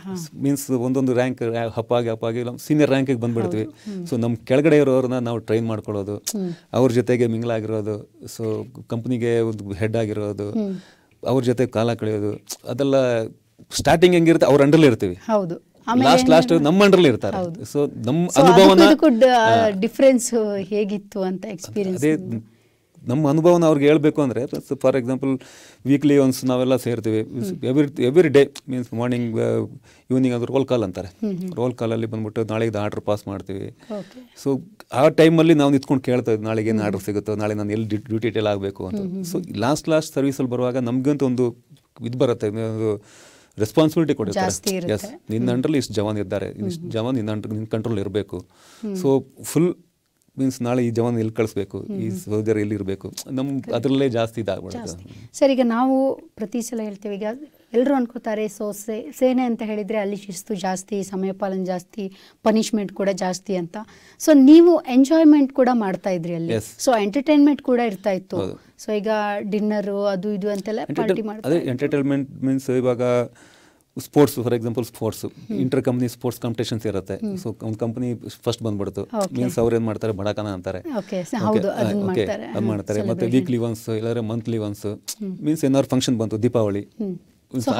ಮೀನ್ಸ್ ಒಂದೊಂದು ರ್ಯಾಂಕ್ ಹಪ್ಪಾಗಿ ಹಪ್ಪಾಗಿ ನಮ್ಮ ಸೀನಿಯರ್ ರ್ಯಾಂಕ್ ಬಂದ್ಬಿಡ್ತೀವಿ ಸೊ ನಮ್ಮ ಕೆಳಗಡೆ ಇರೋರನ್ನ ನಾವು ಟ್ರೈನ್ ಮಾಡ್ಕೊಳ್ಳೋದು ಅವ್ರ ಜೊತೆಗೆ ಆಗಿರೋದು ಸೊ ಕಂಪ್ನಿಗೆ ಒಂದು ಹೆಡ್ ಆಗಿರೋದು ಅವ್ರ ಜೊತೆ ಕಾಲ ಕಳೆಯೋದು ಅದೆಲ್ಲ ಸ್ಟಾರ್ಟಿಂಗ್ ಹೆಂಗಿರುತ್ತೆ ಅವ್ರ ಅಂಡರ್ಲಿ ಇರ್ತೀವಿ ಹೌದು ಲಾಸ್ಟ್ ಲಾಸ್ಟ್ ನಮ್ಮ ಅಂಡರ್ಲಿ ಇರ್ತಾರೆ ಸೊ ನಮ್ಮ ಅನುಭವ ಡಿಫರೆನ್ಸ್ ಹೇಗಿತ್ತು ಅಂತ ಎಕ್ಸ್ಪೀರಿಯನ್ಸ್ ನಮ್ಮ ಅನುಭವನ ಅವ್ರಿಗೆ ಹೇಳಬೇಕು ಅಂದರೆ ಫಾರ್ ಎಕ್ಸಾಂಪಲ್ ವೀಕ್ಲಿ ಒನ್ಸ್ ನಾವೆಲ್ಲ ಸೇರ್ತೀವಿ every every day means morning evening ಅದು ರೋಲ್ ಕಾಲ್ ಅಂತಾರೆ ರೋಲ್ ಕಾಲಲ್ಲಿ ಬಂದ್ಬಿಟ್ಟು ನಾಳೆಗೆ ಆರ್ಡ್ರ್ ಪಾಸ್ ಮಾಡ್ತೀವಿ ಸೊ ಆ ಟೈಮಲ್ಲಿ ನಾವು ನಿಂತ್ಕೊಂಡು ಕೇಳ್ತಾ ಇದ್ವಿ ನಾಳೆಗೆ ಏನು ಆರ್ಡರ್ ಸಿಗುತ್ತೋ ನಾಳೆ ನಾನು ಎಲ್ಲಿ ಡ್ಯೂಟಿ ಆಗಬೇಕು ಅಂತ ಸೊ ಲಾಸ್ಟ್ ಲಾಸ್ಟ್ ಸರ್ವಿಸಲ್ಲಿ ಬರುವಾಗ ನಮಗಂತೂ ಒಂದು ಇದು ಬರುತ್ತೆ ಒಂದು ರೆಸ್ಪಾನ್ಸಿಬಿಲಿಟಿ ಕೊಡುತ್ತೆ ಎಸ್ ನಿನ್ನ ಅಂಡ್ರಲ್ಲಿ ಇಷ್ಟು ಜವಾನ್ ಇದ್ದಾರೆ ಇಷ್ಟು ಜವಾನ್ ನಿನ್ನ ನಿನ್ನ ಕಂಟ್ರೋಲ್ ಇರಬೇಕು ಸೊ ಫುಲ್ ಮೀನ್ಸ್ ನಾಳೆ ಈ ಜವಾನ್ ಇಲ್ಲಿ ಕಳಿಸ್ಬೇಕು ಈ ಸೋಲ್ಜರ್ ಎಲ್ಲಿ ಇರಬೇಕು ನಮ್ಮ ಅದರಲ್ಲೇ ಜಾಸ್ತಿ ಇದಾಗ್ಬಿಡುತ್ತೆ ಸರ್ ಈಗ ನಾವು ಪ್ರತಿ ಸಲ ಹೇಳ್ತೇವೆ ಈಗ ಎಲ್ಲರೂ ಅನ್ಕೋತಾರೆ ಸೊ ಸೇನೆ ಅಂತ ಹೇಳಿದರೆ ಅಲ್ಲಿ ಶಿಸ್ತು ಜಾಸ್ತಿ ಸಮಯ ಪಾಲನೆ ಜಾಸ್ತಿ ಪನಿಷ್ಮೆಂಟ್ ಕೂಡ ಜಾಸ್ತಿ ಅಂತ ಸೊ ನೀವು ಎಂಜಾಯ್ಮೆಂಟ್ ಕೂಡ ಮಾಡ್ತಾ ಇದ್ರಿ ಅಲ್ಲಿ ಸೊ ಎಂಟರ್ಟೈನ್ಮೆಂಟ್ ಕೂಡ ಇರ್ತಾ ಇತ್ತು ಸೊ ಈಗ ಡಿನ್ನರ್ ಅದು ಇದು ಅಂತೆಲ್ಲ ಪಾರ್ಟಿ ಮಾಡ್ತಾರೆ ಎಂಟರ್ಟೈನ್ಮೆಂಟ್ ಮೀನ್ಸ್ ಇವಾಗ sports for example sports inter company sports competitions ಇರುತ್ತೆ ಸೊ ಒಂದು ಕಂಪನಿ ಫಸ್ಟ್ ಬಂದ್ಬಿಡ್ತು ಮೀನ್ಸ್ ಅವ್ರು ಏನ್ ಮಾಡ್ತಾರೆ ಬಡಕನ ಅಂತಾರೆ ಅದು ಮಾಡ್ತಾರೆ ಮತ್ತೆ ವೀಕ್ಲಿ ಒನ್ಸ್ ಇಲ್ಲಾದ್ರೆ ಮಂತ್ಲಿ ಒನ್ಸ್ ಮೀನ್ಸ್ ಏನಾದ್ರು ಫಂಕ್ಷನ್ ಬಂತು ದೀಪಾವಳಿ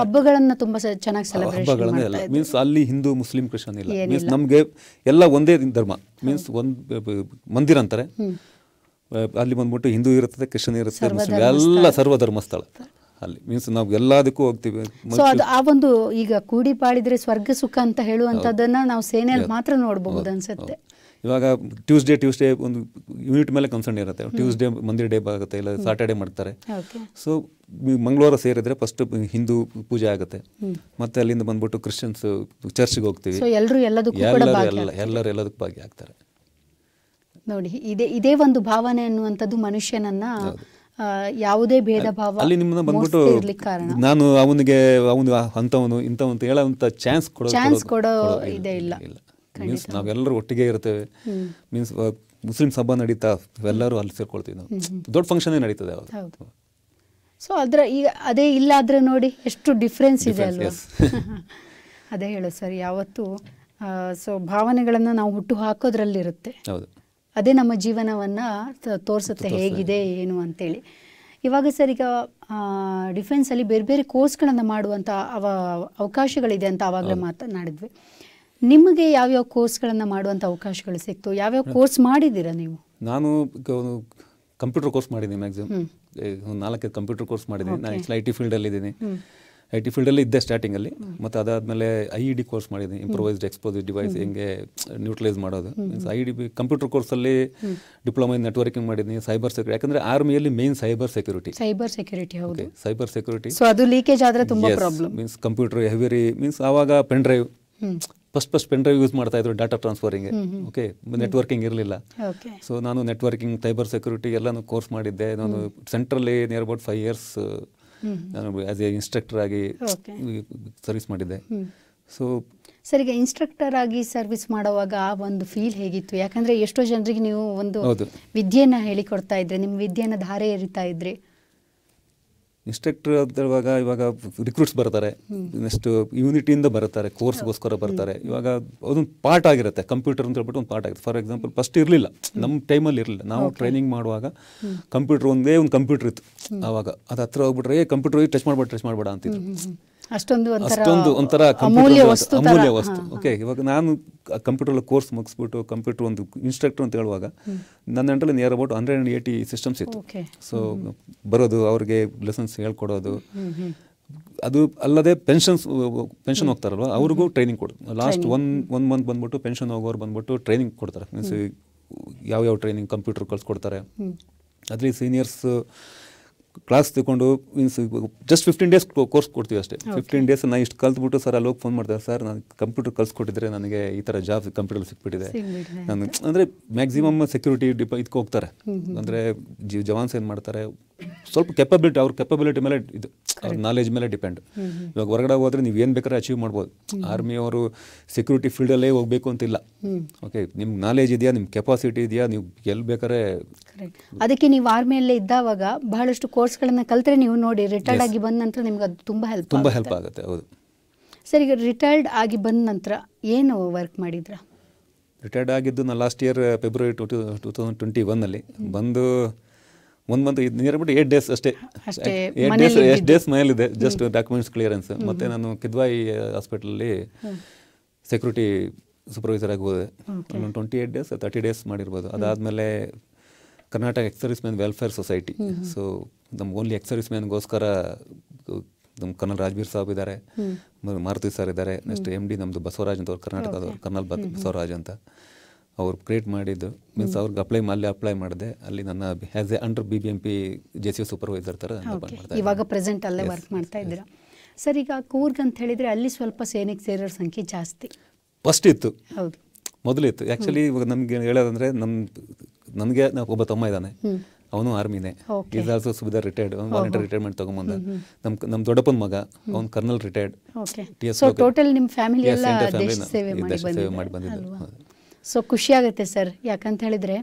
ಹಬ್ಬಗಳನ್ನ ತುಂಬಾ ಚೆನ್ನಾಗಿ ಹಬ್ಬಗಳನ್ನೇ ಮೀನ್ಸ್ ಅಲ್ಲಿ ಹಿಂದೂ ಮುಸ್ಲಿಂ ಕ್ರಿಶ್ಚಿಯನ್ ಇಲ್ಲ ಮೀನ್ಸ್ ನಮ್ಗೆ ಎಲ್ಲ ಒಂದೇ ಧರ್ಮ ಮೀನ್ಸ್ ಒಂದ್ ಮಂದಿರ ಅಂತಾರೆ ಅಲ್ಲಿ ಬಂದ್ಬಿಟ್ಟು ಹಿಂದೂ ಇರುತ್ತದೆ ಕ್ರಿಶ್ಚಿಯನ್ ಇರುತ್ತೆ ಮುಸ್ಲಿಂ ಎಲ್ಲ ಸರ್ವ ಧರ್ಮಸ್ಥಳ ಅಲ್ಲಿ ಮೀನ್ಸ್ ನಾವು ಎಲ್ಲದಕ್ಕೂ ಹೋಗ್ತೀವಿ ಸೊ ಅದು ಆ ಒಂದು ಈಗ ಕೂಡಿ ಪಾಡಿದ್ರೆ ಸ್ವರ್ಗ ಸುಖ ಅಂತ ಹೇಳುವಂತದ್ದನ್ನ ನಾವು ಸೇನೆಯಲ್ಲಿ ಮಾತ್ರ ನೋಡಬಹುದು ಅನ್ಸುತ್ತೆ ಇವಾಗ ಟ್ಯೂಸ್ಡೇ ಟ್ಯೂಸ್ಡೇ ಒಂದು ಯೂನಿಟ್ ಮೇಲೆ ಕನ್ಸರ್ನ್ ಇರುತ್ತೆ ಟ್ಯೂಸ್ಡೇ ಮಂದಿರ್ ಡೇ ಆಗುತ್ತೆ ಇಲ್ಲ ಸಾಟರ್ಡೇ ಮಾಡ್ತಾರೆ ಸೊ ಮಂಗಳವಾರ ಸೇರಿದ್ರೆ ಫಸ್ಟ್ ಹಿಂದೂ ಪೂಜೆ ಆಗುತ್ತೆ ಮತ್ತೆ ಅಲ್ಲಿಂದ ಬಂದ್ಬಿಟ್ಟು ಕ್ರಿಶ್ಚಿಯನ್ಸ್ ಚರ್ಚ್ಗೆ ಹೋಗ್ತೀವಿ ಎಲ್ಲರೂ ಎಲ್ಲರೂ ಎಲ್ಲದಕ್ಕೂ ಭಾಗಿಯಾಗ್ತಾರೆ ನೋಡಿ ಇದೇ ಇದೇ ಒಂದು ಭಾವನೆ ಅನ್ನುವಂಥದ್ದು ಮನುಷ್ಯನನ್ನ ಯಾವುದೇ ಭೇದ ಭಾವ ಅಲ್ಲಿ ನಿಮ್ಮನ್ನ ಬಂದ್ಬಿಟ್ಟು ನಾನು ಅವನಿಗೆ ಅವನು ಅಂತವನು ಇಂಥವನು ಅಂತ ಹೇಳುವಂತ ಚಾನ್ಸ್ ಕೊಡೋ ಚಾನ್ಸ್ ಕೊಡೋ ಇದೇ ಇಲ್ಲ ಮೀನ್ಸ್ ನಾವೆಲ್ಲರೂ ಒಟ್ಟಿಗೆ ಇರ್ತೇವೆ ಮೀನ್ಸ್ ಮುಸ್ಲಿಂ ಸಭಾ ನಡೀತಾ ಎಲ್ಲರೂ ಅಲ್ಲಿ ಸೇರ್ಕೊಳ್ತೀವಿ ನಾವು ದೊಡ್ಡ ಫಂಕ್ಷನ್ ನಡೀತದೆ ಅವ್ರು ಸೊ ಅದ್ರ ಈಗ ಅದೇ ಇಲ್ಲ ನೋಡಿ ಎಷ್ಟು ಡಿಫ್ರೆನ್ಸ್ ಇದೆ ಅಲ್ವಾ ಅದೇ ಹೇಳೋ ಸರ್ ಯಾವತ್ತು ಸೊ ಭಾವನೆಗಳನ್ನು ನಾವು ಹುಟ್ಟು ಹಾಕೋದ್ರಲ್ಲಿರುತ್ತೆ ಹೌದು ಅದೇ ನಮ್ಮ ಜೀವನವನ್ನು ತೋರಿಸುತ್ತೆ ಹೇಗಿದೆ ಏನು ಅಂತೇಳಿ ಇವಾಗ ಸರ್ ಈಗ ಡಿಫೆನ್ಸಲ್ಲಿ ಬೇರೆ ಬೇರೆ ಕೋರ್ಸ್ಗಳನ್ನು ಮಾಡುವಂಥ ಅವ ಅವಕಾಶಗಳಿದೆ ಅಂತ ಆವಾಗಲೇ ಮಾತನಾಡಿದ್ವಿ ನಿಮಗೆ ಯಾವ್ಯಾವ ಕೋರ್ಸ್ಗಳನ್ನು ಮಾಡುವಂಥ ಅವಕಾಶಗಳು ಸಿಕ್ತು ಯಾವ್ಯಾವ ಕೋರ್ಸ್ ಮಾಡಿದ್ದೀರಾ ನೀವು ನಾನು ಕಂಪ್ಯೂಟರ್ ಕೋರ್ಸ್ ಮಾಡಿದ್ದೀನಿ ಮ್ಯಾಕ್ಸಿಮಮ್ ನಾಲ್ಕೈದು ಕಂಪ್ಯೂಟರ್ ಕೋರ್ಸ್ ಮಾಡಿದ್ದೀನಿ ನಾನು ಐ ಟಿ ಇದ್ದೀನಿ ಐ ಟಿ ಫೀಲ್ಡಲ್ಲಿ ಇದ್ದೆ ಸ್ಟಾರ್ಟಿಂಗಲ್ಲಿ ಮತ್ತು ಅದಾದಮೇಲೆ I E e D course ಮಾಡಿದ್ದೀನಿ ಇಂಪ್ರೋವೈಸ್ಡ್ ಎಕ್ಸ್ಪೋಸಿಟ್ ಡಿವೈಸ್ ಹೆಂಗೆ ನ್ಯೂಟ್ರಲೈಸ್ ಮಾಡೋದು ಮೀನ್ಸ್ ಐ ಡಿ ಕಂಪ್ಯೂಟರ್ ಕೋರ್ಸಲ್ಲಿ ಡಿಪ್ಲೊಮಾ ಇನ್ ನೆಟ್ವರ್ಕಿಂಗ್ ಮಾಡಿದ್ದೀನಿ ಸೈಬರ್ ಸೆಕ್ಯೂರಿಟಿ ಯಾಕಂದರೆ ಆರ್ಮಿಯಲ್ಲಿ main cyber security cyber security ಹೌದು ಸೈಬರ್ ಸೆಕ್ಯೂರಿಟಿ ಸೊ ಅದು ಲೀಕೇಜ್ ಆದರೆ ತುಂಬ ಪ್ರಾಬ್ಲಮ್ ಮೀನ್ಸ್ ಕಂಪ್ಯೂಟರ್ ಹೆವಿರಿ ಮೀನ್ಸ್ ಆವಾಗ pen drive first first pen drive use ಮಾಡ್ತಾ ಇದ್ರು ಡಾಟಾ ಟ್ರಾನ್ಸ್ಫರಿಂಗ್ ಓಕೆ ನೆಟ್ವರ್ಕಿಂಗ್ ಇರಲಿಲ್ಲ ಸೊ ನಾನು ನೆಟ್ವರ್ಕಿಂಗ್ ಸೈಬರ್ ಸೆಕ್ಯೂರಿಟಿ ಎಲ್ಲಾನು ಕೋರ್ಸ್ ಮಾಡಿದ್ದೆ ನಾನು ಸೆಂಟ್ರಲ್ಲಿ ನಿಯರ್ ಅಬೌಟ್ ಫೈವ್ ಇಯರ್ಸ್ ನಾನು ಆಸ್ ಎ ಇನ್ಸ್ಟ್ರಕ್ಟರ್ ಆಗಿ ಸರ್ವಿಸ್ ಮಾಡಿದ್ದೆ ಸೊ ಸರಿ ಇನ್ಸ್ಟ್ರಕ್ಟರ್ ಆಗಿ ಸರ್ವಿಸ್ ಮಾಡುವಾಗ ಆ ಒಂದು ಫೀಲ್ ಹೇಗಿತ್ತು ಯಾಕಂದ್ರೆ ಎಷ್ಟೋ ಜನರಿಗೆ ನೀವು ಒಂದು ವಿದ್ಯೆಯನ್ನ ಹೇಳಿಕೊಡ್ತಾ ಇದ್ರೆ ನಿಮ್ಮ ವಿದ್ಯೆಯನ್ನ ಧಾರೆ ಎರಿತಾ ಇದ್ರೆ ಇನ್ಸ್ಟ್ರಕ್ಟರ್ ಹೇಳುವಾಗ ಇವಾಗ ರಿಕ್ರೂಟ್ಸ್ ಬರ್ತಾರೆ ನೆಕ್ಸ್ಟ್ ಯೂನಿಟಿಯಿಂದ ಬರ್ತಾರೆ ಕೋರ್ಸ್ಗೋಸ್ಕರ ಬರ್ತಾರೆ ಇವಾಗ ಅದೊಂದು ಪಾರ್ಟ್ ಆಗಿರುತ್ತೆ ಕಂಪ್ಯೂಟರ್ ಅಂತ ಹೇಳ್ಬಿಟ್ಟು ಒಂದು ಪಾರ್ಟ್ ಆಗುತ್ತೆ ಫಾರ್ ಎಕ್ಸಾಂಪಲ್ ಫಸ್ಟ್ ಇರಲಿಲ್ಲ ನಮ್ಮ ಟೈಮಲ್ಲಿ ಇರಲಿಲ್ಲ ನಾವು ಟ್ರೈನಿಂಗ್ ಮಾಡುವಾಗ ಕಂಪ್ಯೂಟರ್ ಒಂದೇ ಒಂದು ಕಂಪ್ಯೂಟರ್ ಇತ್ತು ಆವಾಗ ಅದು ಹತ್ರ ಹೋಗ್ಬಿಟ್ರೆ ಏ ಕಂಪ್ಯೂಟರ್ ಟಚ್ ಮಾಡ್ಬೇಡ ಟಚ್ ಮಾಡಬೇಡ ಅಂತಿದ್ರು ಅಷ್ಟೊಂದು ಅಷ್ಟೊಂದು ಒಂಥರ ಅಮೂಲ್ಯ ವಸ್ತು ಓಕೆ ಇವಾಗ ನಾನು ಕಂಪ್ಯೂಟರ್ ಕೋರ್ಸ್ ಮುಗಿಸ್ಬಿಟ್ಟು ಕಂಪ್ಯೂಟರ್ ಒಂದು ಇನ್ಸ್ಟ್ರಕ್ಟರ್ ಅಂತ ಹೇಳುವಾಗ ನನ್ನ ಅಂಡಲ್ಲಿ near about hundred and eighty systems ಇತ್ತು ಸೊ ಬರೋದು ಅವ್ರಿಗೆ ಲೆಸನ್ಸ್ ಹೇಳ್ಕೊಡೋದು ಅದು ಅಲ್ಲದೆ ಪೆನ್ಷನ್ಸ್ ಪೆನ್ಷನ್ ಹೋಗ್ತಾರಲ್ವ ಅವ್ರಿಗೂ ಟ್ರೈನಿಂಗ್ ಕೊಡು ಲಾಸ್ಟ್ ಒನ್ ಒನ್ ಮಂತ್ ಬಂದ್ಬಿಟ್ಟು ಪೆನ್ಷನ್ ಹೋಗೋರು ಬಂದ್ಬಿಟ್ಟು ಟ್ರೈನಿಂಗ್ ಕೊಡ್ತಾರೆ ಮೀನ್ಸ್ ಯಾವ್ಯಾವ ಟ್ರೈನಿಂಗ್ ಕಂಪ್ಯೂಟರ್ ಕಳ್ಸಿಕೊಡ್ತಾರೆ ಅದ್ರಲ್ಲಿ ಸೀನಿಯರ್ಸ್ ಕ್ಲಾಸ್ ತಗೊಂಡು means just fifteen days course ಕೊಡ್ತೀವಿ ಅಷ್ಟೇ ಫಿಫ್ಟೀನ್ ಡೇಸ್ ನಾನು ಇಷ್ಟು ಕಲ್ತ್ಬಿಟ್ಟು ಸರ್ ಅಲ್ಲಿ ಹೋಗಿ ಫೋನ್ ಮಾಡ್ತಾರೆ ಸರ್ ನಾನು ಕಂಪ್ಯೂಟರ್ ಕಲ್ಸ್ಕೊಟ್ಟಿದ್ರೆ ನನಗೆ ಈ ಥರ ಜಾಬ್ ಕಂಪ್ಯೂಟರ್ ಸಿಕ್ಬಿಟ್ಟಿದೆ ನಾನು ಅಂದರೆ ಮ್ಯಾಕ್ಸಿಮಮ್ ಸೆಕ್ಯೂರಿಟಿ ಡಿಪ ಇದಕ್ಕೆ ಹೋಗ್ತಾರೆ ಅಂದರೆ ಜವಾನ್ಸ್ ಏನು ಮಾಡ್ತಾರೆ ಸ್ವಲ್ಪ ಕೆಪಬಿಲಿಟಿ ಅವ್ರ ಕೆಪಬಿಲಿಟಿ ಮೇಲೆ ಇದು ಅವ್ರ ನಾಲೆಜ್ ಮೇಲೆ ಡಿಪೆಂಡ್ ಇವಾಗ ಹೊರಗಡೆ ಹೋದ್ರೆ ನೀವು ಏನು ಬೇಕಾದ್ರೆ ಅಚೀವ್ ಮಾಡ್ಬೋದು ಆರ್ಮಿ ಅವರು ಸೆಕ್ಯೂರಿಟಿ ಫೀಲ್ಡಲ್ಲೇ ಹೋಗಬೇಕು ಅಂತಿಲ್ಲ ಓಕೆ ನಿಮ್ಗೆ ನಾಲೆಜ್ ಇದೆಯಾ ನಿಮ್ಮ ಕೆಪಾಸಿಟಿ ಇದೆಯಾ ನೀವು ಎಲ್ಲಿ ಬೇಕಾದ್ರೆ ಅದಕ್ಕೆ ನೀವು ಆರ್ಮಿಯಲ್ಲೇ ಇದ್ದಾವಾಗ ಬಹಳಷ್ಟು ಕೋರ್ಸ್ಗಳನ್ನು ಕಲಿತ್ರೆ ನೀವು ನೋಡಿ ರಿಟೈರ್ಡ್ ಆಗಿ ಬಂದ ನಂತರ ನಿಮ್ಗೆ ಅದು ತುಂಬ ಹೆಲ್ಪ್ ತುಂಬ ಹೆಲ್ಪ್ ಆಗುತ್ತೆ ಹೌದು ಸರ್ ಈಗ ರಿಟೈರ್ಡ್ ಆಗಿ ಬಂದ ನಂತರ ಏನು ವರ್ಕ್ ಮಾಡಿದ್ರ ರಿಟೈರ್ಡ್ ಆಗಿದ್ದು ನಾನು last year February two two thousand twenty ಒನ್ನಲ್ಲಿ ಬಂದು ಒಂದು ಮಂತ್ ಇದು ನಿಯರ್ ಬಿಟ್ಟು ಏಟ್ ಡೇಸ್ ಅಷ್ಟೇ ಏಟ್ ಡೇಸ್ ಎಷ್ಟು ಡೇಸ್ ಮನೇಲಿದೆ ಜಸ್ಟ್ ಡಾಕ್ಯುಮೆಂಟ್ಸ್ ಕ್ಲಿಯರೆನ್ಸ್ ಮತ್ತು ನಾನು ಕಿದ್ವಾಯಿ ಹಾಸ್ಪಿಟಲಲ್ಲಿ ಸೆಕ್ಯೂರಿಟಿ ಸೂಪರ್ವೈಸರ್ ಆಗಿ ಹೋದೆ ಒಂದು twenty eight days thirty days ಮಾಡಿರ್ಬೋದು ಅದಾದಮೇಲೆ Karnataka ex service man welfare society so ನಮ್ಮ ಓನ್ಲಿ ಎಕ್ಸರ್ವಿಸ್ ಮ್ಯಾನ್ಗೋಸ್ಕರ ನಮ್ಮ ಕರ್ನಲ್ ರಾಜ್ಬೀರ್ ಸಾಬ್ ಇದ್ದಾರೆ ಮಾರುತಿ ಸರ್ ಇದ್ದಾರೆ ನೆಕ್ಸ್ಟ್ ಎಮ್ ಡಿ ನಮ್ಮದು ಬಸವರಾಜ್ ಅಂತ ಕರ್ನಾಟಕದವ್ರು ಕರ್ನಲ್ ಬಸವರಾಜ್ ಅಂತ ಅವರು ಕ್ರಿಯೇಟ್ ಮಾಡಿದ್ದು ಮೀನ್ಸ್ ಅವ್ರಿಗೆ ಅಪ್ಲೈ ಅಲ್ಲಿ ಅಪ್ಲೈ ಮಾಡಿದೆ ಅಲ್ಲಿ ನನ್ನ as a under B B M P J C supervisor ಥರ ಇವಾಗ ಪ್ರೆಸೆಂಟ್ ಅಲ್ಲೇ ವರ್ಕ್ ಮಾಡ್ತಾ ಇದ್ದೀರಾ ಸರ್ ಈಗ ಕೂರ್ಗ್ ಅಂತ ಹೇಳಿದ್ರೆ ಅಲ್ಲಿ ಸ್ವಲ್ಪ ಸೇನೆಗೆ ಸೇರೋರ ಸಂಖ್ಯೆ ಜಾಸ್ತಿ ಫಸ್ಟ್ ಇತ್ತು ಹೌದು ಮೊದಲಿತ್ತು ಆ್ಯಕ್ಚುಲಿ ಇವಾಗ ನಮಗೆ ಹೇಳೋದಂದ್ರೆ ನಮ್ಮ ನನಗೆ ಒಬ್ಬ ತಮ್ಮ ಇದ್ದಾನೆ ಅವನು ಆರ್ಮಿನೇ is also subedar retired voluntary retirement ತಗೊಂಬಂದ ನಮ್ಮ ನಮ್ಮ ದೊಡ್ಡಪ್ಪನ ಮಗ ಅವ್ನು colonel retired T S total ನಿಮ್ಮ ಫ್ಯಾಮಿಲಿ ಸೇವೆ ಮಾಡಿ ಬಂದಿದ್ದು ಸೊ ಖುಷಿಯಾಗುತ್ತೆ ಸರ್ ಯಾಕಂತ ಹೇಳಿದ್ರೆ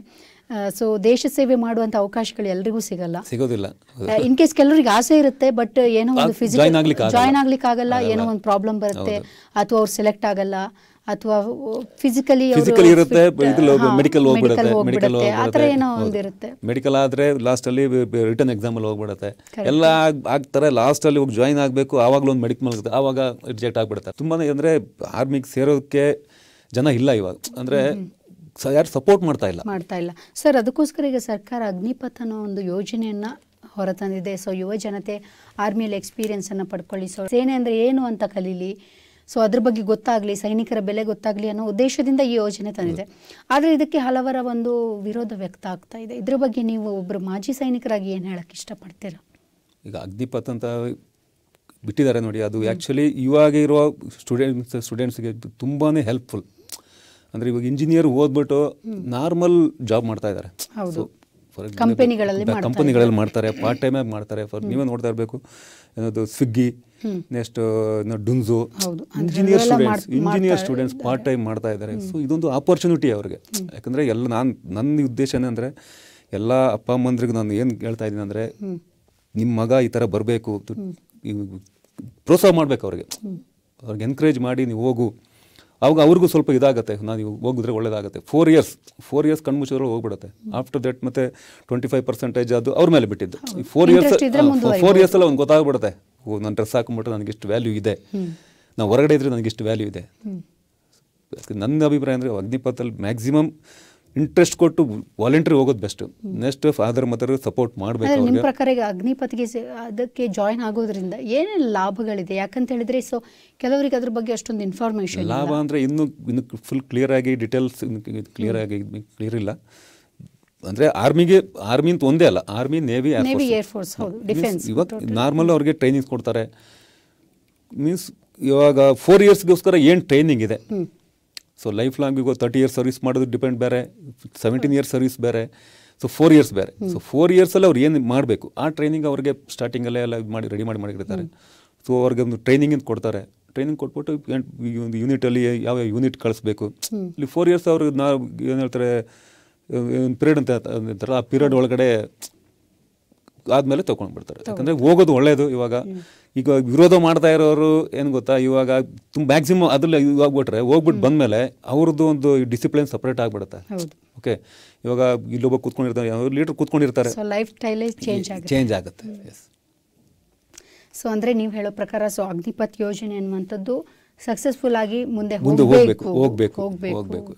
ಸೊ ದೇಶ ಸೇವೆ ಮಾಡುವಂತ ಅವಕಾಶಗಳು ಎಲ್ಲರಿಗೂ ಸಿಗಲ್ಲ ಸಿಗೋದಿಲ್ಲ ಇನ್ ಕೇಸ್ ಕೆಲವರಿಗೆ ಆಸೆ ಇರುತ್ತೆ ಬಟ್ ಏನೋ ಒಂದು ಫಿಸಿಕಲ್ ಜಾಯ್ನ್ ಆಗ್ಲಿಕ್ಕೆ ಆಗಲ್ಲ ಏನೋ ಒಂದು ಪ್ರಾಬ್ಲಮ್ ಬರುತ್ತೆ ಅಥವಾ ಅವ್ರು ಸೆಲೆಕ್ಟ್ ಆಗಲ್ಲ ಅಥವಾ ಫಿಸಿಕಲಿ ಫಿಸಿಕಲಿ ಇರುತ್ತೆ ಮೆಡಿಕಲ್ ಹೋಗ್ಬಿಡುತ್ತೆ ಮೆಡಿಕಲ್ ಆತರ ಏನೋ ಮೆಡಿಕಲ್ ಆದ್ರೆ ಲಾಸ್ಟ್ ಅಲ್ಲಿ ರಿಟರ್ನ್ ಎಕ್ಸಾಮ್ ಅಲ್ಲಿ ಹೋಗ್ಬಿಡುತ್ತೆ ಎಲ್ಲ ಆಗ್ತಾರೆ ಲಾಸ್ಟ್ ಅಲ್ಲಿ ಹೋಗಿ ಜಾಯಿನ್ ಆಗಬೇಕು ಆವಾಗಲೂ ಒಂದು ಮೆಡಿಕಲ್ ಆವಾಗ ರಿಜೆಕ್ಟ್ ಆಗ್ಬಿಡುತ್ತೆ ತುಂಬಾನೇ ಅಂದ್ರೆ ಆರ್ಮಿಗೆ ಸೇರೋದಕ್ಕೆ ಜನ ಇಲ್ಲ ಇವಾಗ ಅಂದ್ರೆ ಯಾರು ಸಪೋರ್ಟ್ ಮಾಡ್ತಾ ಇಲ್ಲ ಮಾಡ್ತಾ ಇಲ್ಲ ಸರ್ ಅದಕ್ಕೋಸ್ಕರ ಈಗ ಸರ್ಕಾರ ಅಗ್ನಿಪಥ ಅನ್ನೋ ಒಂದು ಯೋಜನೆಯನ್ನ ಹೊರತಂದಿದೆ ಸೊ ಯುವ ಜನತೆ ಆರ್ಮಿಯಲ್ಲಿ ಎಕ್ಸ್ಪೀರಿಯನ್ಸನ್ನು ಪಡ್ಕೊಳ್ಳಿ ಸೊ ಸೇನೆ ಅಂದ್ರೆ ಏನು ಅಂತ ಕಲೀಲಿ ಸೊ ಅದ್ರ ಬಗ್ಗೆ ಗೊತ್ತಾಗಲಿ ಸೈನಿಕರ ಬೆಲೆ ಗೊತ್ತಾಗಲಿ ಅನ್ನೋ ಉದ್ದೇಶದಿಂದ ಈ ಯೋಜನೆ ತಂದಿದೆ ಆದರೆ ಇದಕ್ಕೆ ಹಲವರ ಒಂದು ವಿರೋಧ ವ್ಯಕ್ತ ಆಗ್ತಾ ಇದೆ ಇದ್ರ ಬಗ್ಗೆ ನೀವು ಒಬ್ಬರು ಮಾಜಿ ಸೈನಿಕರಾಗಿ ಏನು ಹೇಳಕ್ಕೆ ಇಷ್ಟಪಡ್ತೀರಾ ಈಗ ಅಗ್ನಿಪಥ ಅಂತ ಬಿಟ್ಟಿದ್ದಾರೆ ನೋಡಿ ಅದು ಆ್ಯಕ್ಚುಲಿ ಇವಾಗ ಇರುವ ಸ್ಟೂಡೆಂಟ್ಸ್ ಸ್ಟೂಡೆಂಟ್ಸ್ಗೆ ತುಂಬಾ ಹೆಲ್ಪ್ಫುಲ್ ಅಂದರೆ ಇವಾಗ ಇಂಜಿನಿಯರ್ ಓದ್ಬಿಟ್ಟು ನಾರ್ಮಲ್ ಜಾಬ್ ಮಾಡ್ತಾ ಇದ್ದಾರೆ ಕಂಪನಿಗಳಲ್ಲಿ ಮಾಡ್ತಾರೆ ಪಾರ್ಟ್ ಟೈಮ್ ಆಗಿ ಮಾಡ್ತಾರೆ ಫಾರ್ ನೀವೇ ನೋಡ್ತಾ ಇರಬೇಕು ಏನದು ಸ್ವಿಗ್ಗಿ ನೆಕ್ಸ್ಟ್ ಡುನ್ಸು engineer students engineer students part time ಮಾಡ್ತಾ ಇದ್ದಾರೆ ಸೊ ಇದೊಂದು ಆಪರ್ಚುನಿಟಿ ಅವ್ರಿಗೆ ಯಾಕಂದ್ರೆ ಎಲ್ಲ ನಾನು ನನ್ನ ಉದ್ದೇಶ ಅಂದರೆ ಎಲ್ಲ ಅಪ್ಪ ಅಮ್ಮಂದ್ರಿಗೆ ನಾನು ಏನು ಹೇಳ್ತಾ ಇದ್ದೀನಿ ಅಂದರೆ ನಿಮ್ಮ ಮಗ ಈ ಥರ ಬರಬೇಕು ಪ್ರೋತ್ಸಾಹ ಮಾಡ್ಬೇಕು ಅವ್ರಿಗೆ ಅವ್ರಿಗೆ ಎನ್ಕರೇಜ್ ಮಾಡಿ ನೀವು ಹೋಗು ಅವಾಗ ಅವ್ರಿಗೂ ಸ್ವಲ್ಪ ಇದಾಗುತ್ತೆ ನಾನು ಹೋಗಿದ್ರೆ ಒಳ್ಳೇದಾಗುತ್ತೆ ಫೋರ್ ಇಯರ್ಸ್ ಫೋರ್ ಇಯರ್ಸ್ ಮುಚ್ಚಿದ್ರೆ ಹೋಗ್ಬಿಡುತ್ತೆ ಆಫ್ಟರ್ ದಟ್ ಮತ್ತೆ ಟ್ವೆಂಟಿ ಫೈವ್ ಪರ್ಸೆಂಟೇಜ್ ಅದು ಅವ್ರ ಮೇಲೆ ಬಿಟ್ಟಿದ್ದು ಫೋರ್ ಇಯರ್ಸ್ ಫೋರ್ ಇಯರ್ಸ್ ಎಲ್ಲ ಅವ್ನು ಗೊತ್ತಾಗ್ಬಿಡುತ್ತೆ ನನ್ನ ಡ್ರೆಸ್ ಹಾಕೊಂಡ್ಬಿಟ್ರೆ ನನಗೆ ಇಷ್ಟು ವ್ಯಾಲ್ಯೂ ಇದೆ ನಾವು ಹೊರಗಡೆ ಇದ್ರೆ ನನಗೆ ಇಷ್ಟು ವ್ಯಾಲ್ಯೂ ಇದೆ ನನ್ನ ಅಭಿಪ್ರಾಯ ಅಂದರೆ ಅಗ್ನಿಪಥಲ್ಲಿ ಮ್ಯಾಕ್ಸಿಮಮ್ ಇಂಟ್ರೆಸ್ಟ್ ಕೊಟ್ಟು ವಾಲಂಟ್ರಿ ಹೋಗೋದು best next father mother support ಮಾಡಬೇಕು ನಿಮ್ಮ ಪ್ರಕಾರ ಈಗ ಅಗ್ನಿಪಥ್ಗೆ ಅದಕ್ಕೆ ಜಾಯಿನ್ ಆಗೋದ್ರಿಂದ ಏನೇನು ಲಾಭಗಳಿದೆ ಯಾಕಂತ ಹೇಳಿದ್ರೆ ಸೊ ಕೆಲವರಿಗೆ ಅದ್ರ ಬಗ್ಗೆ ಅಷ್ಟೊಂದು ಇನ್ಫಾರ್ಮೇಷನ್ ಲಾಭ ಅಂದ್ರೆ ಇನ್ನೂ ಇನ್ನು ಫುಲ್ ಕ್ಲಿಯರ್ ಆಗಿ ಡಿಟೇಲ್ಸ್ ಕ್ಲಿಯರ್ ಆಗಿ ಕ್ಲಿಯರ್ ಇಲ್ಲ ಅಂದರೆ ಆರ್ಮಿಗೆ ಆರ್ಮಿ ಅಂತ ಒಂದೇ ಅಲ್ಲ ಆರ್ಮಿ ನೇವಿ ಏರ್ಫೋರ್ಸ್ ಡಿಫೆನ್ಸ್ ಇವಾಗ ನಾರ್ಮಲ್ ಅವ್ರಿಗೆ ಟ್ರೈನಿಂಗ್ ಕೊಡ್ತಾರೆ ಮೀನ್ಸ್ ಇವಾಗ ಫೋರ್ ಇಯರ್ಸ್ಗೋಸ್ಕರ ಏನು ಟ್ರೈನಿಂಗ್ ಇದೆ ಸೊ ಲೈಫ್ ಲಾಂಗ್ ಈಗ ತರ್ಟಿ ಇಯರ್ಸ್ ಸರ್ವಿಸ್ ಮಾಡೋದು ಡಿಪೆಂಡ್ ಬೇರೆ ಸೆವೆಂಟೀನ್ ಇಯರ್ಸ್ ಸರ್ವಿಸ್ ಬೇರೆ ಸೊ ಫೋರ್ ಇಯರ್ಸ್ ಬೇರೆ ಸೊ ಫೋರ್ ಇಯರ್ಸಲ್ಲಿ ಅವ್ರು ಏನು ಮಾಡಬೇಕು ಆ ಟ್ರೈನಿಂಗ್ ಅವ್ರಿಗೆ ಸ್ಟಾರ್ಟಿಂಗಲ್ಲೇ ಎಲ್ಲ ಮಾಡಿ ರೆಡಿ ಮಾಡಿ ಮಾಡಿರ್ತಾರೆ ಸೊ ಅವ್ರಿಗೆ ಒಂದು ಟ್ರೈನಿಂಗ್ ಕೊಡ್ತಾರೆ ಟ್ರೈನಿಂಗ್ ಕೊಟ್ಬಿಟ್ಟು ಒಂದು ಯೂನಿಟಲ್ಲಿ ಯಾವ ಯೂನಿಟ್ ಕಳಿಸ್ಬೇಕು ಇಲ್ಲಿ ಫೋರ್ ಇಯರ್ಸ್ ಅವ್ರಿಗೆ ನಾವು ಏನು ಹೇಳ್ತಾರೆ ಒಂದು ಪೀರಿಯಡ್ ಅಂತ ಆ ಪೀರಿಯಡ್ ಒಳಗಡೆ ಆದಮೇಲೆ ಬಿಡ್ತಾರೆ ಯಾಕಂದ್ರೆ ಹೋಗೋದು ಒಳ್ಳೇದು ಇವಾಗ ಈಗ ವಿರೋಧ ಮಾಡ್ತಾ ಇರೋರು ಏನು ಗೊತ್ತಾ ಇವಾಗ ತುಂಬ ಮ್ಯಾಕ್ಸಿಮಮ್ ಅದರಲ್ಲಿ ಬಿಟ್ರೆ ಹೋಗ್ಬಿಟ್ಟು ಬಂದಮೇಲೆ ಅವ್ರದ್ದು ಒಂದು ಡಿಸಿಪ್ಲಿನ್ ಸಪ್ರೇಟ್ ಆಗಿಬಿಡುತ್ತೆ ಓಕೆ ಇವಾಗ ಇಲ್ಲೊಬ್ಬ ಕೂತ್ಕೊಂಡಿರ್ತಾರೆ ಲೀಡರ್ ಕೂತ್ಕೊಂಡಿರ್ತಾರೆ ಲೈಫ್ ಚೇಂಜ್ ಚೇಂಜ್ ಆಗುತ್ತೆ ಎಸ್ ಸೊ ಅಂದ್ರೆ ನೀವು ಹೇಳೋ ಪ್ರಕಾರ ಸೊ ಅಗ್ನಿಪಥ್ ಯೋಜನೆ ಅನ್ನುವಂಥದ್ದು ಸಕ್ಸಸ್ಫುಲ್ ಆಗಿ ಮುಂದೆ ಹೋಗಬೇಕು ಹೋಗಬೇಕು ಹೋಗಬೇಕು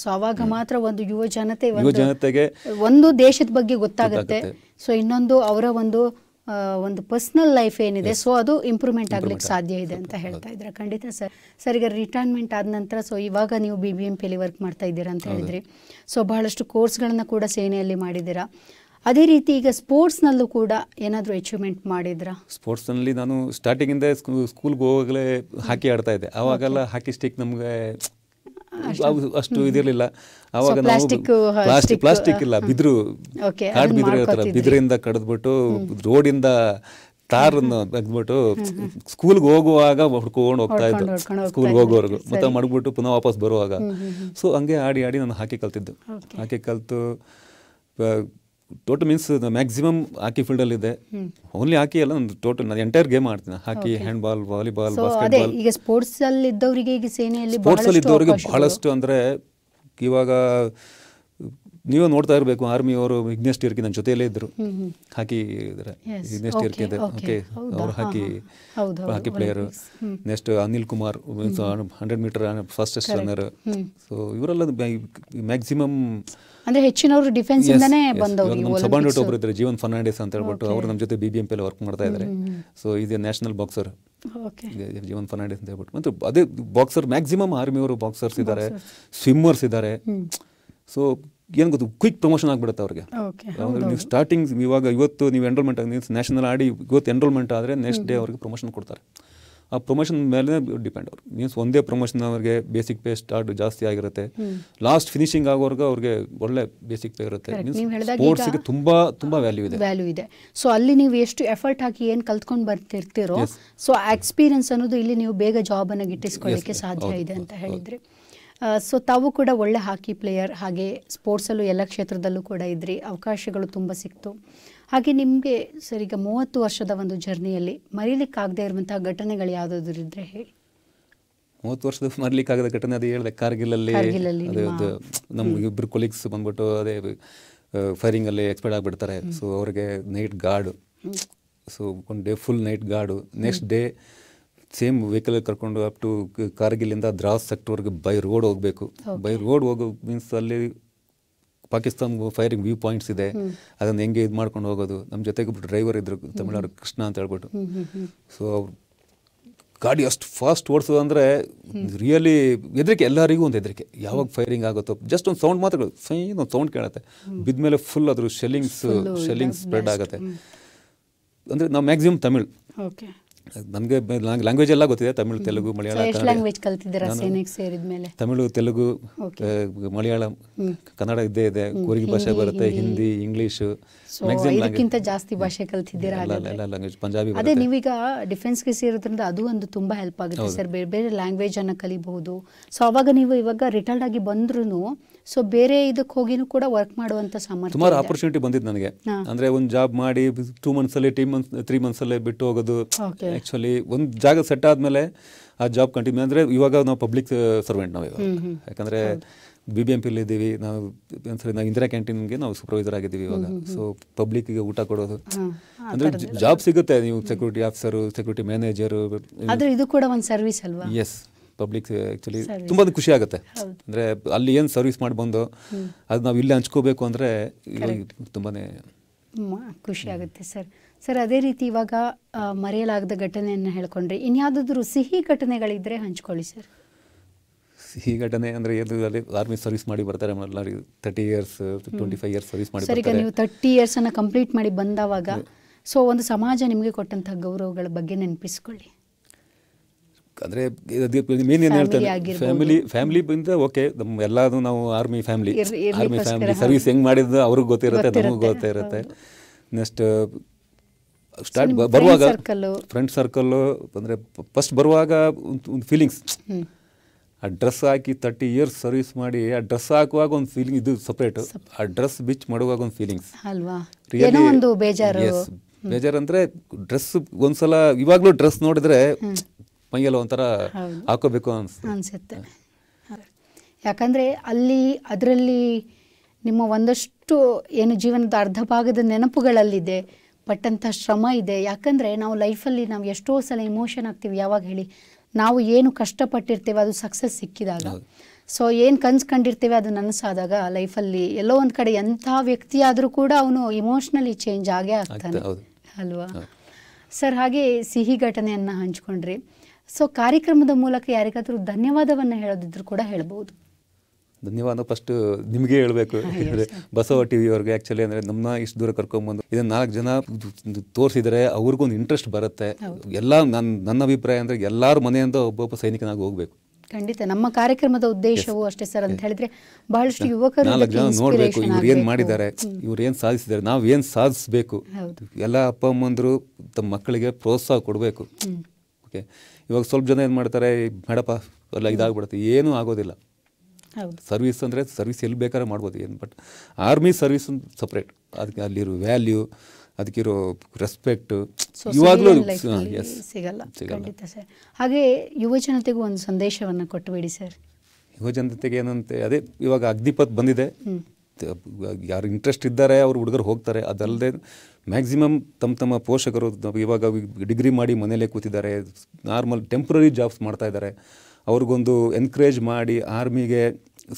ಸೊ ಅವಾಗ ಮಾತ್ರ ಒಂದು ಯುವ ಜನತೆ ಯುವ ಜನತೆಗೆ ಒಂದು ದೇಶದ ಬಗ್ಗೆ ಗೊತ್ತಾಗುತ್ತೆ ಸೊ ಇನ್ನೊಂದು ಅವರ ಒಂದು ಒಂದು ಪರ್ಸನಲ್ ಲೈಫ್ ಏನಿದೆ ಸೊ ಅದು ಇಂಪ್ರೂವ್ಮೆಂಟ್ ಆಗ್ಲಿಕ್ಕೆ ಸಾಧ್ಯ ಇದೆ ಅಂತ ಹೇಳ್ತಾ ಇದ್ರೆ ಖಂಡಿತ ಸರ್ ಸರ್ ಈಗ ರಿಟೈರ್ಮೆಂಟ್ ಆದ ನಂತರ ಸೊ ಇವಾಗ ನೀವು ಬಿ ಬಿ ಎಂ ಪಿಲಿ ವರ್ಕ್ ಮಾಡ್ತಾ ಇದ್ದೀರಾ ಅಂತ ಹೇಳಿದ್ರಿ ಸೊ ಬಹಳಷ್ಟು ಕೋರ್ಸ್ ಕೋರ್ಸ್ಗಳನ್ನು ಕೂಡ ಸೇನೆಯಲ್ಲಿ ಮಾಡಿದ್ದೀರಾ ಅದೇ ರೀತಿ ಈಗ ಸ್ಪೋರ್ಟ್ಸ್ ನಲ್ಲೂ ಕೂಡ ಏನಾದರೂ ಅಚೀವ್ಮೆಂಟ್ ಮಾಡಿದ್ರಾ ನಲ್ಲಿ ನಾನು ಸ್ಟಾರ್ಟಿಂಗಿಂದ ಸ್ಕೂಲ್ಗೆ ಹೋಗಲೇ ಹಾಕಿ ಆಡ್ತಾ ಇದ್ದೆ ಅವಾಗೆಲ್ಲ ಹಾಕಿ ಸ್ಟಿಕ್ ನಮಗೆ ಅಷ್ಟು ಇದಿರಲಿಲ್ಲ ಆವಾಗ ನಾವು ಪ್ಲಾಸ್ಟಿಕ್ ಪ್ಲಾಸ್ಟಿಕ್ uh, uh, ಇಲ್ಲ ಬಿದ್ರು ಕಾಡು ಬಿದ್ರು ಬಿದಿರಿಂದ ಕಡಿದ್ಬಿಟ್ಟು ರೋಡಿಂದ ತಾರನ್ನು ತೆಗೆದ್ಬಿಟ್ಟು ಸ್ಕೂಲ್ಗೆ ಹೋಗುವಾಗ ಹುಡ್ಕೊಂಡು ಹೋಗ್ತಾ ಇದ್ದು ಸ್ಕೂಲ್ಗೆ ಹೋಗೋವರೆಗೂ ಮತ್ತೆ ಮಡಗ್ಬಿಟ್ಟು ಪುನಃ ವಾಪಸ್ ಬರುವಾಗ ಸೊ ಹಂಗೆ ಆಡಿ ಆಡಿ ನಾನು ಹಾಕಿ ಕಲ್ತಿದ್ದು ಹಾಕಿ ಕಲಿತು ಟೋಟಲ್ ಮೀನ್ಸ್ ಮ್ಯಾಕ್ಸಿಮಮ್ ಹಾಕಿ ಇದೆ ಓನ್ಲಿ ಹಾಕಿ ಅಲ್ಲ ಒಂದು ಟೋಟಲ್ ನಾನು ಎಂಟೈರ್ ಗೇಮ್ ಆಡ್ತೀನಿ hockey hand ball volleyball basketball ಈಗ ಸ್ಪೋರ್ಟ್ಸ್ ಅಲ್ಲಿ ಇದ್ದವರಿಗೆ ಈಗ ಸೇನೆಯಲ್ಲಿ ಸ್ಪೋರ್ಟ್ಸ್ ಅಲ್ಲಿ ಇದ್ದವರಿಗೆ ಬಹಳಷ್ಟು ಅಂದರೆ ಇವಾಗ ನೀವು ನೋಡ್ತಾ ಇರಬೇಕು ಆರ್ಮಿ ಅವರು ವಿಘ್ನೇಶ್ ಟಿರ್ಕಿ ನನ್ನ ಜೊತೆಯಲ್ಲೇ ಇದ್ರು ಹಾಕಿ ಇದ್ರೆ ವಿಘ್ನೇಶ್ ಟಿರ್ಕಿ ಇದೆ ಓಕೆ ಅವರು hockey hockey player next Anil Kumar hundred metre fastest runner so ಇವರೆಲ್ಲ ಮ್ಯಾಕ್ಸಿಮಮ್ ಅಂದ್ರೆ ಹೆಚ್ಚಿನವರು ಡಿಫೆನ್ಸ್ ಇಂದನೇ ಬಂದವರು ಇದ್ದಾರೆ ಜೀವನ್ ಫರ್ನಾಂಡಿಸ್ ಅಂತ ಹೇಳ್ಬಿಟ್ಟು ಅವರು ನಮ್ಮ ಜೊತೆ ಬಿಬಿಎಂಪಿ ವರ್ಕ್ ಮಾಡ್ತಾ ಇದ್ದಾರೆ ಸೊ ಇದು ನ್ಯಾಷನಲ್ ಬಾಕ್ಸರ್ ಜೀವನ್ ಫರ್ನಾಂಡಿಸ್ ಅಂತ ಹೇಳ್ಬಿಟ್ಟು ಮತ್ತು ಅದೇ ಬಾಕ್ಸರ್ ಮ್ಯಾಕ್ಸಿಮಮ್ ಆರ್ಮಿ ಅವರು ಬಾಕ್ಸರ್ಸ್ ಇದ್ದಾರೆ ಸ್ವಿಮ್ಮರ್ಸ್ ಇದ್ದಾರೆ ಸೊ ಏನ್ ಗೊತ್ತು ಕ್ವಿಕ್ ಪ್ರಮೋಷನ್ ಆಗ್ಬಿಡುತ್ತೆ ಅವ್ರಿಗೆ ನೀವು ಸ್ಟಾರ್ಟಿಂಗ್ ಇವಾಗ ಇವತ್ತು ನೀವು ಎನ್ರೋಲ್ಮೆಂಟ್ ನ್ಯಾಷನಲ್ ಆಡಿ ಇವತ್ತು ಎನ್ರೋಲ್ಮೆಂಟ್ ಆದರೆ ನೆಕ್ಸ್ಟ್ ಡೇ ಅವ್ರಿಗೆ ಪ್ರಮೋಷನ್ ಕೊಡ್ತಾರೆ ಆ ಪ್ರಮೋಷನ್ ಮೇಲೆ ಡಿಪೆಂಡ್ ಅವರು ಮೀನ್ಸ್ ಒಂದೇ ಪ್ರಮೋಷನ್ ಅವ್ರಿಗೆ ಬೇಸಿಕ್ ಪೇ ಸ್ಟಾರ್ಟ್ ಜಾಸ್ತಿ ಆಗಿರುತ್ತೆ ಲಾಸ್ಟ್ ಫಿನಿಶಿಂಗ್ ಆಗೋವರೆಗೂ ಅವ್ರಿಗೆ ಒಳ್ಳೆ ಬೇಸಿಕ್ ಪೇ ಇರುತ್ತೆ ಸ್ಪೋರ್ಟ್ಸ್ಗೆ ತುಂಬಾ ತುಂಬಾ ವ್ಯಾಲ್ಯೂ ಇದೆ ವ್ಯಾಲ್ಯೂ ಇದೆ ಸೊ ಅಲ್ಲಿ ನೀವು ಎಷ್ಟು ಎಫರ್ಟ್ ಹಾಕಿ ಏನು ಕಲ್ತ್ಕೊಂಡು ಬರ್ತಿರ್ತೀರೋ ಸೊ ಎಕ್ಸ್ಪೀರಿಯನ್ಸ್ ಅನ್ನೋದು ಇಲ್ಲಿ ನೀವು ಬೇಗ ಜಾಬನ್ನು ಗಿಟ್ಟಿಸ್ಕೊಳ್ಳಿಕ್ಕೆ ಸಾಧ್ಯ ಇದೆ ಅಂತ ಹೇಳಿದ್ರಿ ಸೊ ತಾವು ಕೂಡ ಒಳ್ಳೆ ಹಾಕಿ ಪ್ಲೇಯರ್ ಹಾಗೆ ಸ್ಪೋರ್ಟ್ಸಲ್ಲೂ ಎಲ್ಲ ಕ್ಷೇತ್ರದಲ್ಲೂ ಕೂಡ ಇದ್ರಿ ಅವಕಾಶಗಳು ತುಂಬ ಸಿಕ್ತು ಹಾಗೆ ನಿಮಗೆ ಸರ್ ಈಗ ಮೂವತ್ತು ವರ್ಷದ ಒಂದು ಜರ್ನಿಯಲ್ಲಿ ಮರೀಲಿಕ್ಕಾಗದೇ ಇರುವಂತಹ ಘಟನೆಗಳು ಯಾವುದಾದ್ರು ಇದ್ದರೆ ಹೇಳಿ ಮೂವತ್ತು ವರ್ಷದ ಮರಲಿಕ್ಕಾಗದ ಘಟನೆ ಅದು ಹೇಳಿದೆ ಕಾರ್ಗಿಲಲ್ಲಿ ಅಲ್ಲಿ ನಮ್ಗೆ ಇಬ್ಬರು ಕೊಲೀಗ್ಸ್ ಬಂದ್ಬಿಟ್ಟು ಅದೇ ಫೈರಿಂಗ್ ಅಲ್ಲಿ ಎಕ್ಸ್ಪೈರ್ಡ್ ಆಗಿಬಿಡ್ತಾರೆ ಸೊ ಅವ್ರಿಗೆ ನೈಟ್ ಗಾರ್ಡು ಸೊ ಒಂದು day full night guard next day same vehicle ಕರ್ಕೊಂಡು ಅಪ್ ಟು ಕಾರ್ಗಿಲ್ ಇಂದ ದ್ರಾಸ್ ಸೆಕ್ಟರ್ಗೆ ಬೈ ರೋಡ್ ಹೋಗ್ಬೇಕು ಬೈ ರೋಡ್ ಹೋಗೋ ಮೀನ್ಸ್ ಅಲ್ಲಿ ಪಾಕಿಸ್ತಾನ ಫೈರಿಂಗ್ ವ್ಯೂ ಪಾಯಿಂಟ್ಸ್ ಇದೆ ಅದನ್ನು ಹೆಂಗೆ ಇದು ಮಾಡ್ಕೊಂಡು ಹೋಗೋದು ನಮ್ಮ ಜೊತೆಗೆ ಬಿಟ್ಟು ಡ್ರೈವರ್ ಇದ್ರು ತಮಿಳ್ನಾಡು ಕೃಷ್ಣ ಅಂತ ಹೇಳ್ಬಿಟ್ಟು ಸೊ ಅವ್ರು ಗಾಡಿ ಅಷ್ಟು ಫಾಸ್ಟ್ ಓಡಿಸೋದು ಅಂದರೆ ರಿಯಲಿ ಹೆದರಿಕೆ ಎಲ್ಲರಿಗೂ ಒಂದು ಹೆದರಿಕೆ ಯಾವಾಗ ಫೈರಿಂಗ್ ಆಗುತ್ತೋ ಜಸ್ಟ್ ಒಂದು ಸೌಂಡ್ ಮಾತ್ರ ಫೈನ್ ಒಂದು ಸೌಂಡ್ ಕೇಳುತ್ತೆ ಬಿದ್ಮೇಲೆ ಫುಲ್ ಅದ್ರ ಶೆಲ್ಲಿಂಗ್ಸ್ ಶೆಲ್ಲಿಂಗ್ಸ್ ಸ್ಪ್ರೆಡ್ ಆಗುತ್ತೆ ಅಂದರೆ ನಾವು ಮ್ಯಾಕ್ಸಿಮಮ್ ತಮಿಳ್ ನನಗೆ ಲ್ಯಾಂಗ್ವೇಜ್ ಎಲ್ಲ ಗೊತ್ತಿದೆ ತಮಿಳು ತೆಲುಗು ಮಲಯಾಳ ಲ್ಯಾಂಗ್ವೇಜ್ ಮಲಯಾಳಂ ತಮಿಳು ತೆಲುಗು ಮಲಯಾಳಂ ಕನ್ನಡ ಇದ್ದೇ ಇದೆ ಕೂರಿಗೆ ಭಾಷೆ ಬರುತ್ತೆ ಹಿಂದಿ ಇಂಗ್ಲೀಷು ಇದಕ್ಕಿಂತ ಜಾಸ್ತಿ ಭಾಷೆ ಕಲ್ತಿದ್ದೀರಾ ಲ್ಯಾಂಗ್ವೇಜ್ ಪಂಜಾಬಿ ಅದೇ ನೀವೀಗ ಡಿಫೆನ್ಸ್ಗೆ ಸೇರೋದ್ರಿಂದ ಅದು ಒಂದು ತುಂಬಾ ಹೆಲ್ಪ್ ಆಗುತ್ತೆ ಸರ್ ಬೇರೆ ಬೇರೆ ಅನ್ನ ಕಲಿಬಹುದು ಸೊ ಅವಾಗ ನೀವು ಇವಾಗ ರಿಟೈರ್ಡ್ ಆಗಿ ಬಂದ್ರೂ ಸೊ ಬೇರೆ ಇದಕ್ಕೆ ಹೋಗಿನೂ ಕೂಡ ವರ್ಕ್ ಮಾಡುವಂತ ಸಾಮರ್ಥ್ಯ ಸುಮಾರು ಆಪರ್ಚುನಿಟಿ ಬಂದಿದ್ದು ನನಗೆ ಅಂದ್ರೆ ಒಂದು ಜಾಬ್ ಮಾಡಿ ಟೂ ಮಂತ್ಸಲ್ಲಿ ಟೀ ಮಂತ್ ತ್ರೀ ಮಂತ್ಸಲ್ಲೇ ಬಿಟ್ಟು ಹೋಗೋದು ಆಕ್ಚುಲಿ ಒಂದು ಜಾಗ ಸೆಟ್ ಆದ್ಮೇಲೆ ಆ ಜಾಬ್ ಕಂಟಿನ್ಯೂ ಅಂದ್ರೆ ಇವಾಗ ನಾವು ಪಬ್ಲಿಕ್ ಸರ್ವೆಂಟ್ ನಾವು ಇವಾಗ ಯಾಕಂದ್ರೆ ಬಿ ಬಿ ಎಂ ಪಿಲ್ ಇದ್ದೀವಿ ನಾವು ಒಂದ್ಸರಿ ನಾವು ಇಂದಿರಾ ಕ್ಯಾಂಟೀನ್ಗೆ ನಾವು ಸೂಪರ್ವೈಸರ್ ಆಗಿದ್ದೀವಿ ಇವಾಗ ಸೊ ಪಬ್ಲಿಕ್ಗೆ ಊಟ ಕೊಡೋದು ಅಂದ್ರೆ ಜಾಬ್ ಸಿಗುತ್ತೆ ನೀವು ಸೆಕ್ಯೂರಿಟಿ ಆಫೀಸರು ಸೆಕ್ಯೂರಿಟಿ ಮ್ಯಾನೇಜರು ಇದು ಕೂಡ ಒಂದು ಸರ್ವಿಸ್ ಅಲ್ವಾ ಎಸ್ ಪಬ್ಲಿಕ್ ಆ್ಯಕ್ಚುಲಿ ತುಂಬ ಖುಷಿ ಆಗುತ್ತೆ ಅಂದರೆ ಅಲ್ಲಿ ಏನು ಸರ್ವಿಸ್ ಮಾಡಿ ಬಂದು ಅದು ನಾವು ಇಲ್ಲಿ ಹಂಚ್ಕೋಬೇಕು ಅಂದರೆ ತುಂಬಾ ಖುಷಿ ಆಗುತ್ತೆ ಸರ್ ಸರ್ ಅದೇ ರೀತಿ ಇವಾಗ ಮರೆಯಲಾಗದ ಘಟನೆಯನ್ನು ಹೇಳ್ಕೊಂಡ್ರೆ ಇನ್ಯಾವುದಾದ್ರೂ ಸಿಹಿ ಘಟನೆಗಳಿದ್ರೆ ಹಂಚ್ಕೊಳ್ಳಿ ಸರ್ ಸಿಹಿ ಘಟನೆ ಅಂದರೆ ಅಲ್ಲಿ ಆರ್ಮಿ ಸರ್ವಿಸ್ ಮಾಡಿ ಬರ್ತಾರೆ thirty years twenty five years service ಮಾಡಿ ಸರಿ ನೀವು ತರ್ಟಿ ಅನ್ನ ಕಂಪ್ಲೀಟ್ ಮಾಡಿ ಬಂದವಾಗ ಸೊ ಒಂದು ಸಮಾಜ ನಿಮಗೆ ಕೊಟ್ಟಂತಹ ಗೌರವಗಳ ಬಗ್ಗೆ ನೆನಪಿಸ್ಕೊಳ್ಳಿ ಅಂದರೆ ಮೇನ್ ಏನು ಹೇಳ್ತಾರೆ ಫ್ಯಾಮಿಲಿ ಫ್ಯಾಮಿಲಿ ಬಂದ ಓಕೆ ನಮ್ಮ ಎಲ್ಲದು ನಾವು army family army family service ಹೆಂಗೆ ಮಾಡಿದ್ದು ಅವ್ರಿಗೆ ಗೊತ್ತಿರುತ್ತೆ ನಮಗೂ ಗೊತ್ತಿರುತ್ತೆ ನೆಕ್ಸ್ಟ್ ಸ್ಟಾರ್ಟ್ ಬರುವಾಗ ಫ್ರೆಂಡ್ ಸರ್ಕಲ್ಲು ಅಂದರೆ ಫಸ್ಟ್ ಬರುವಾಗ ಒಂದು ಫೀಲಿಂಗ್ಸ್ ಆ ಡ್ರೆಸ್ ಹಾಕಿ ತರ್ಟಿ ಇಯರ್ಸ್ ಸರ್ವಿಸ್ ಮಾಡಿ ಆ ಡ್ರೆಸ್ ಹಾಕುವಾಗ ಒಂದು ಫೀಲಿಂಗ್ ಇದು ಸಪ್ರೇಟ್ ಆ ಡ್ರೆಸ್ ಬಿಚ್ ಮಾಡುವಾಗ ಒಂದು ಫೀಲಿಂಗ್ಸ್ ಬೇಜಾರು ಬೇಜಾರು ಅಂದರೆ ಡ್ರೆಸ್ ಒಂದ್ಸಲ ಇವಾಗಲೂ ಡ್ರೆಸ್ ನೋಡಿದ್ರೆ ಮೈಯಲ್ಲಿ ಒಂಥರ ಹಾಕೋಬೇಕು ಅನಿಸುತ್ತೆ ಯಾಕಂದರೆ ಅಲ್ಲಿ ಅದರಲ್ಲಿ ನಿಮ್ಮ ಒಂದಷ್ಟು ಏನು ಜೀವನದ ಅರ್ಧ ಭಾಗದ ನೆನಪುಗಳಲ್ಲಿದೆ ಪಟ್ಟಂಥ ಶ್ರಮ ಇದೆ ಯಾಕಂದರೆ ನಾವು ಲೈಫಲ್ಲಿ ನಾವು ಎಷ್ಟೋ ಸಲ ಇಮೋಷನ್ ಆಗ್ತೀವಿ ಯಾವಾಗ ಹೇಳಿ ನಾವು ಏನು ಕಷ್ಟಪಟ್ಟಿರ್ತೇವೆ ಅದು ಸಕ್ಸಸ್ ಸಿಕ್ಕಿದಾಗ ಸೊ ಏನು ಕನ್ಸು ಕಂಡಿರ್ತೀವಿ ಅದು ನನಸಾದಾಗ ಲೈಫಲ್ಲಿ ಎಲ್ಲೋ ಒಂದು ಕಡೆ ಎಂಥ ವ್ಯಕ್ತಿ ಆದರೂ ಕೂಡ ಅವನು ಇಮೋಷ್ನಲಿ ಚೇಂಜ್ ಆಗೇ ಆಗ್ತಾನೆ ಅಲ್ವಾ ಸರ್ ಹಾಗೆ ಸಿಹಿ ಘಟನೆಯನ್ನು ಹಂಚ್ಕೊಂಡ್ರಿ ಸೊ ಕಾರ್ಯಕ್ರಮದ ಮೂಲಕ ಯಾರಿಗಾದರೂ ಧನ್ಯವಾದವನ್ನು ಹೇಳೋದಿದ್ರು ಕೂಡ ಹೇಳ್ಬೋದು ಧನ್ಯವಾದ ಫಸ್ಟ್ ನಿಮಗೆ ಹೇಳಬೇಕು ಬಸವ ಟಿ ವಿಯವ್ರಿಗೆ ಆ್ಯಕ್ಚುಲಿ ಅಂದರೆ ನಮ್ಮನ್ನ ಇಷ್ಟು ದೂರ ಕರ್ಕೊಂಬಂದು ಇದನ್ನು ನಾಲ್ಕು ಜನ ತೋರಿಸಿದರೆ ಒಂದು ಇಂಟ್ರೆಸ್ಟ್ ಬರುತ್ತೆ ಎಲ್ಲ ನನ್ನ ನನ್ನ ಅಭಿಪ್ರಾಯ ಅಂದರೆ ಎಲ್ಲರ ಮನೆಯಿಂದ ಒಬ್ಬೊಬ್ಬ ಸೈನಿಕನಾಗಿ ಹೋಗಬೇಕು ಖಂಡಿತ ನಮ್ಮ ಕಾರ್ಯಕ್ರಮದ ಉದ್ದೇಶವೂ ಅಷ್ಟೇ ಸರ್ ಅಂತ ಹೇಳಿದ್ರೆ ಬಹಳಷ್ಟು ಯುವಕರು ನಾಲ್ಕು ಜನ ನೋಡಬೇಕು ಇವ್ರು ಏನು ಮಾಡಿದ್ದಾರೆ ಇವ್ರು ಏನು ಸಾಧಿಸಿದ್ದಾರೆ ನಾವು ಏನು ಸಾಧಿಸಬೇಕು ಎಲ್ಲ ಅಪ್ಪ ಅಮ್ಮಂದರು ತಮ್ಮ ಮಕ್ಕಳಿಗೆ ಪ್ರೋತ್ಸಾಹ ಕೊಡಬೇಕು ಮಾಡೋಕ್ಕೆ ಇವಾಗ ಸ್ವಲ್ಪ ಜನ ಏನು ಮಾಡ್ತಾರೆ ಮೇಡಪ್ಪ ಎಲ್ಲ ಇದಾಗ್ಬಿಡುತ್ತೆ ಏನೂ ಆಗೋದಿಲ್ಲ ಸರ್ವಿಸ್ ಅಂದರೆ ಸರ್ವಿಸ್ ಎಲ್ಲಿ ಬೇಕಾದ್ರೆ ಮಾಡ್ಬೋದು ಏನು ಬಟ್ ಆರ್ಮಿ ಸರ್ವಿಸ್ ಸಪ್ರೇಟ್ ಅದಕ್ಕೆ ಅಲ್ಲಿರೋ ವ್ಯಾಲ್ಯೂ ಅದಕ್ಕಿರೋ ರೆಸ್ಪೆಕ್ಟ್ ಇವಾಗಲೂ ಸಿಗಲ್ಲ ಖಂಡಿತ ಸರ್ ಹಾಗೆ ಯುವ ಜನತೆಗೂ ಒಂದು ಸಂದೇಶವನ್ನು ಕೊಟ್ಟುಬಿಡಿ ಸರ್ ಯುವ ಜನತೆಗೆ ಏನಂತೆ ಅದೇ ಇವಾಗ ಅಗ್ನಿಪಥ್ ಬಂದಿದೆ ಯಾರು ಇಂಟ್ರೆಸ್ಟ್ ಇದ್ದಾರೆ ಅವ್ರು ಹುಡುಗರು ಹೋಗ್ತಾರೆ ಅದಲ್ಲದೆ ಮ್ಯಾಕ್ಸಿಮಮ್ ತಮ್ಮ ತಮ್ಮ ಪೋಷಕರು ಇವಾಗ ಡಿಗ್ರಿ ಮಾಡಿ ಮನೇಲೇ ಕೂತಿದ್ದಾರೆ ನಾರ್ಮಲ್ ಟೆಂಪ್ರರಿ ಜಾಬ್ಸ್ ಮಾಡ್ತಾ ಇದ್ದಾರೆ ಅವ್ರಿಗೊಂದು ಎನ್ಕರೇಜ್ ಮಾಡಿ ಆರ್ಮಿಗೆ